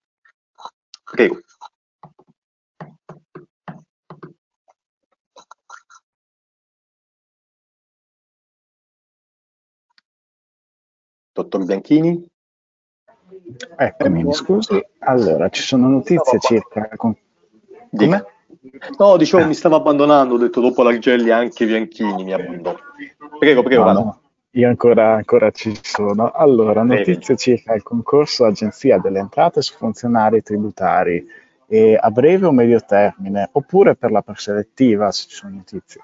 Prego. Dottor Bianchini? Eccomi, mi scusi. Allora, ci sono notizie circa... Con... Come? No, dicevo, ah. mi stavo abbandonando, ho detto dopo l'Argelli anche Bianchini mi abbandonò. Prego, prego, no, no. Io ancora, ancora, ci sono. Allora, notizie Bene. circa il concorso Agenzia delle Entrate su funzionari tributari E a breve o medio termine, oppure per la preselettiva, se ci sono notizie.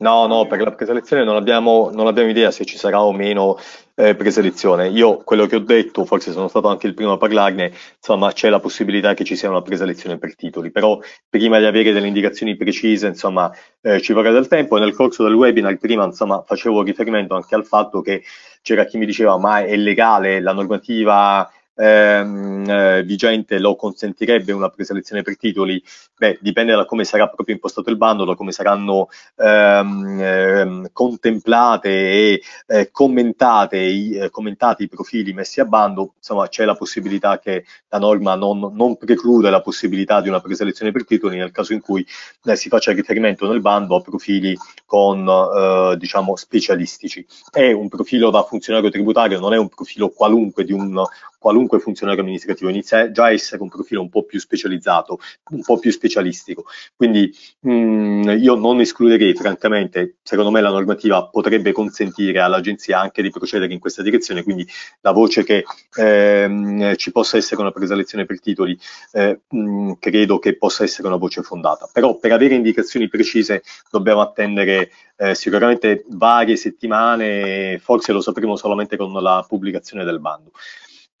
No, no, per la preselezione non abbiamo, non abbiamo idea se ci sarà o meno eh, preselezione. Io quello che ho detto, forse sono stato anche il primo a parlarne, insomma c'è la possibilità che ci sia una preselezione per titoli, però prima di avere delle indicazioni precise, insomma, eh, ci vorrà del tempo. Nel corso del webinar prima, insomma, facevo riferimento anche al fatto che c'era chi mi diceva ma è legale la normativa ehm, vigente eh, lo consentirebbe una preselezione per titoli? Beh, dipende da come sarà proprio impostato il bando, da come saranno ehm, ehm, contemplate e eh, commentate i, eh, commentati i profili messi a bando, insomma c'è la possibilità che la norma non, non precluda la possibilità di una preselezione per titoli nel caso in cui eh, si faccia riferimento nel bando a profili con, eh, diciamo, specialistici. È un profilo da funzionario tributario, non è un profilo qualunque di un qualunque funzionario amministrativo, inizia già a essere un profilo un po' più specializzato, un po' più specialistico. Quindi mh, mm, io non escluderei, francamente, secondo me la normativa potrebbe consentire all'agenzia anche di procedere in questa direzione, quindi la voce che ehm, ci possa essere una preselezione per titoli eh, mh, mm, credo che possa essere una voce fondata. Però per avere indicazioni precise dobbiamo attendere eh, sicuramente varie settimane, forse lo sapremo solamente con la pubblicazione del bando.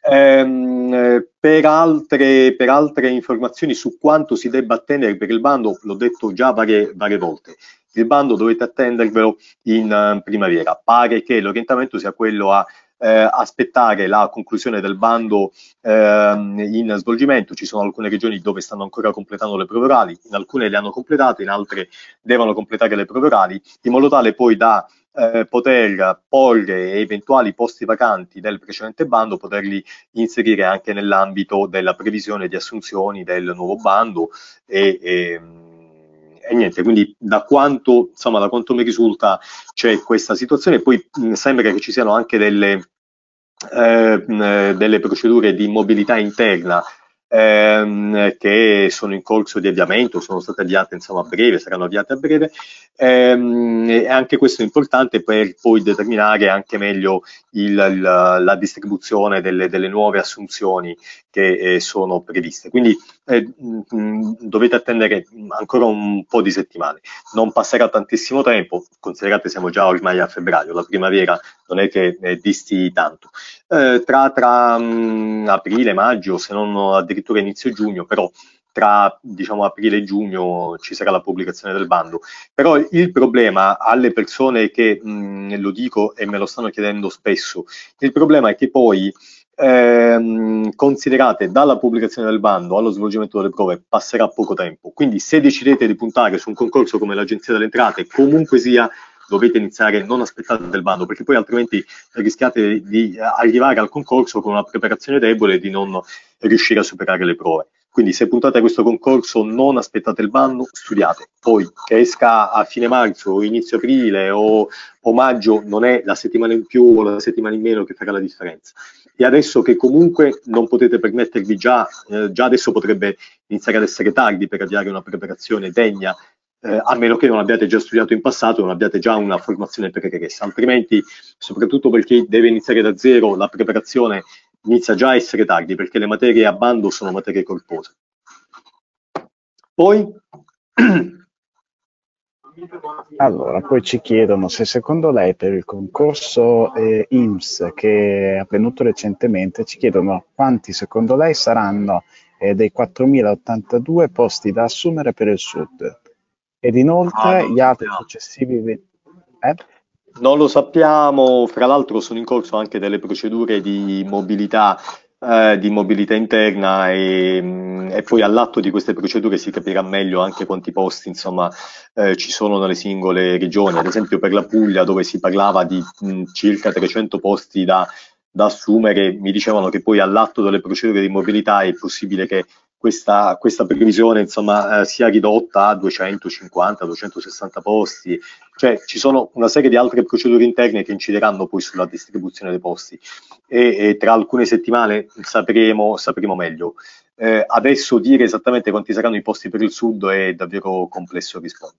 Ehm, per, altre, per, altre, informazioni su quanto si debba attendere per il bando, l'ho detto già varie, varie volte, il bando dovete attendervelo in uh, primavera. Pare che l'orientamento sia quello a eh, aspettare la conclusione del bando eh, in svolgimento. Ci sono alcune regioni dove stanno ancora completando le prove orali, in alcune le hanno completate, in altre devono completare le prove orali, in modo tale poi da eh, poter porre eventuali posti vacanti del precedente bando, poterli inserire anche nell'ambito della previsione di assunzioni del nuovo bando e, e ehm, e niente, quindi da quanto, insomma, da quanto mi risulta c'è questa situazione, poi mh, sembra che ci siano anche delle, eh, mh, delle procedure di mobilità interna ehm, che sono in corso di avviamento, sono state avviate insomma, a breve, saranno avviate a breve, ehm, e anche questo è importante per poi determinare anche meglio il, la, la distribuzione delle, delle nuove assunzioni che eh, sono previste. Quindi eh, mh, mm, mm, dovete attendere ancora un po' di settimane. Non passerà tantissimo tempo, considerate siamo già ormai a febbraio, la primavera non è che eh, disti tanto. Eh, tra, tra mh, mm, aprile, maggio, se non addirittura inizio giugno, però tra diciamo, aprile e giugno ci sarà la pubblicazione del bando. Però il problema alle persone che mh, lo dico e me lo stanno chiedendo spesso, il problema è che poi ehm, considerate dalla pubblicazione del bando allo svolgimento delle prove passerà poco tempo. Quindi se decidete di puntare su un concorso come l'Agenzia delle Entrate, comunque sia dovete iniziare, non aspettate il bando, perché poi altrimenti rischiate di eh, arrivare al concorso con una preparazione debole e di non riuscire a superare le prove. Quindi se puntate a questo concorso non aspettate il bando, studiate. Poi che esca a fine marzo o inizio aprile o, o maggio non è la settimana in più o la settimana in meno che farà la differenza. E adesso che comunque non potete permettervi già, eh, già adesso potrebbe iniziare ad essere tardi per avviare una preparazione degna eh, a meno che non abbiate già studiato in passato, non abbiate già una formazione pregressa, altrimenti, soprattutto perché deve iniziare da zero la preparazione inizia già a essere tardi perché le materie a bando sono materie corpose. Poi allora, poi ci chiedono se secondo lei per il concorso eh, IMSS che è avvenuto recentemente, ci chiedono quanti secondo lei saranno eh, dei 4.082 posti da assumere per il Sud ed inoltre ah, gli altri successivi... Eh? Non lo sappiamo, fra l'altro sono in corso anche delle procedure di mobilità eh, di mobilità interna e, mm, e poi all'atto di queste procedure si capirà meglio anche quanti posti insomma, eh, ci sono nelle singole regioni, ad esempio per la Puglia dove si parlava di mh, mm, circa 300 posti da, da, assumere, mi dicevano che poi all'atto delle procedure di mobilità è possibile che questa, questa previsione insomma, eh, sia ridotta a 250-260 posti cioè ci sono una serie di altre procedure interne che incideranno poi sulla distribuzione dei posti e, e tra alcune settimane sapremo, sapremo meglio. Eh, adesso dire esattamente quanti saranno i posti per il sud è davvero complesso rispondere.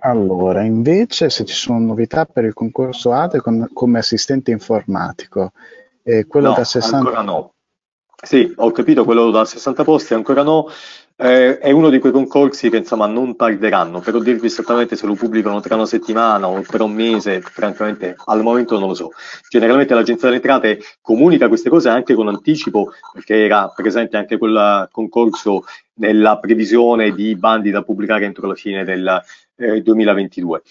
Allora, invece se ci sono novità per il concorso ADE con, come assistente informatico, eh, quello no, da 60... ancora no, sì, ho capito, quello da 60 posti ancora no. Eh, è uno di quei concorsi che insomma non tarderanno, però dirvi esattamente se lo pubblicano tra una settimana o tra un mese, francamente al momento non lo so. Generalmente l'agenzia delle entrate comunica queste cose anche con anticipo, perché era presente anche quel concorso nella previsione di bandi da pubblicare entro la fine del eh, 2022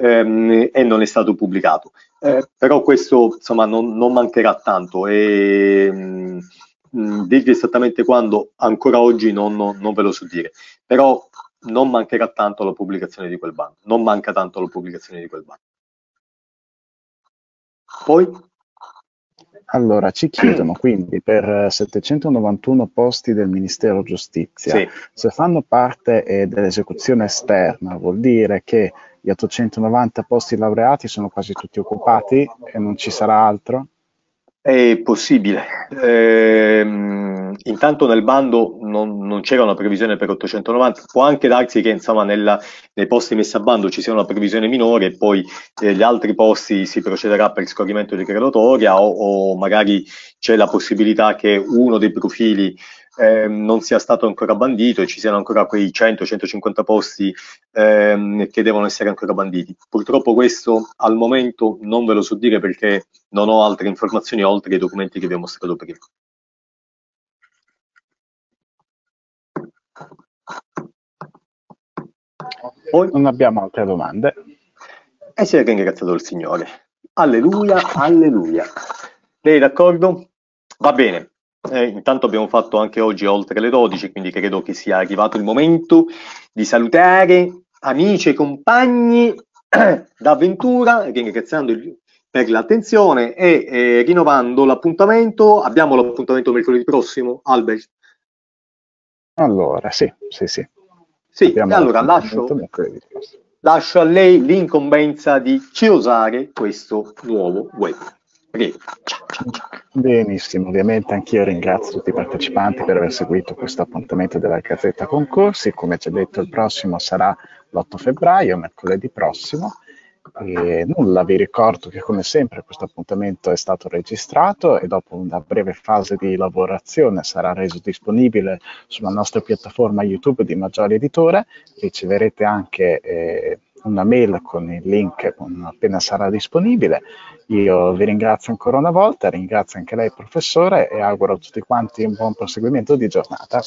ehm, e non è stato pubblicato. Eh, però questo insomma non, non mancherà tanto. E, mm, mh, mm, dirvi esattamente quando ancora oggi non, non, non, ve lo so dire, però non mancherà tanto la pubblicazione di quel bando, non manca tanto la pubblicazione di quel bando. Poi? Allora, ci chiedono quindi per 791 posti del Ministero Giustizia, sì. se fanno parte eh, dell'esecuzione esterna, vuol dire che gli 890 posti laureati sono quasi tutti occupati e non ci sarà altro? È possibile. Ehm, intanto nel bando non, non, c'era una previsione per 890, può anche darsi che insomma, nella, nei posti messi a bando ci sia una previsione minore e poi eh, altri posti si procederà per scorrimento di graduatoria o, o magari c'è la possibilità che uno dei profili eh, non sia stato ancora bandito e ci siano ancora quei 100-150 posti ehm, che devono essere ancora banditi. Purtroppo questo al momento non ve lo so dire perché non ho altre informazioni oltre ai documenti che vi ho mostrato prima. Poi, non abbiamo altre domande. Eh e si è ringraziato il Signore. Alleluia, alleluia. Lei d'accordo? Va bene, eh, intanto abbiamo fatto anche oggi oltre le 12, quindi credo che sia arrivato il momento di salutare amici e compagni d'avventura, ringraziando per l'attenzione e eh, rinnovando l'appuntamento. Abbiamo l'appuntamento mercoledì prossimo, Albert. Allora, sì, sì, sì. Sì, abbiamo allora lascio, lascio a lei l'incombenza di chiosare questo nuovo web. Benissimo, ovviamente anch'io ringrazio tutti i partecipanti per aver seguito questo appuntamento della Gazzetta Concorsi. Come ci ha detto, il prossimo sarà l'8 febbraio, mercoledì prossimo. E nulla, vi ricordo che come sempre questo appuntamento è stato registrato e dopo una breve fase di lavorazione sarà reso disponibile sulla nostra piattaforma YouTube di Maggiore Editore. Riceverete anche... Eh, una mail con il link appena sarà disponibile. Io vi ringrazio ancora una volta, ringrazio anche lei professore e auguro a tutti quanti un buon proseguimento di giornata.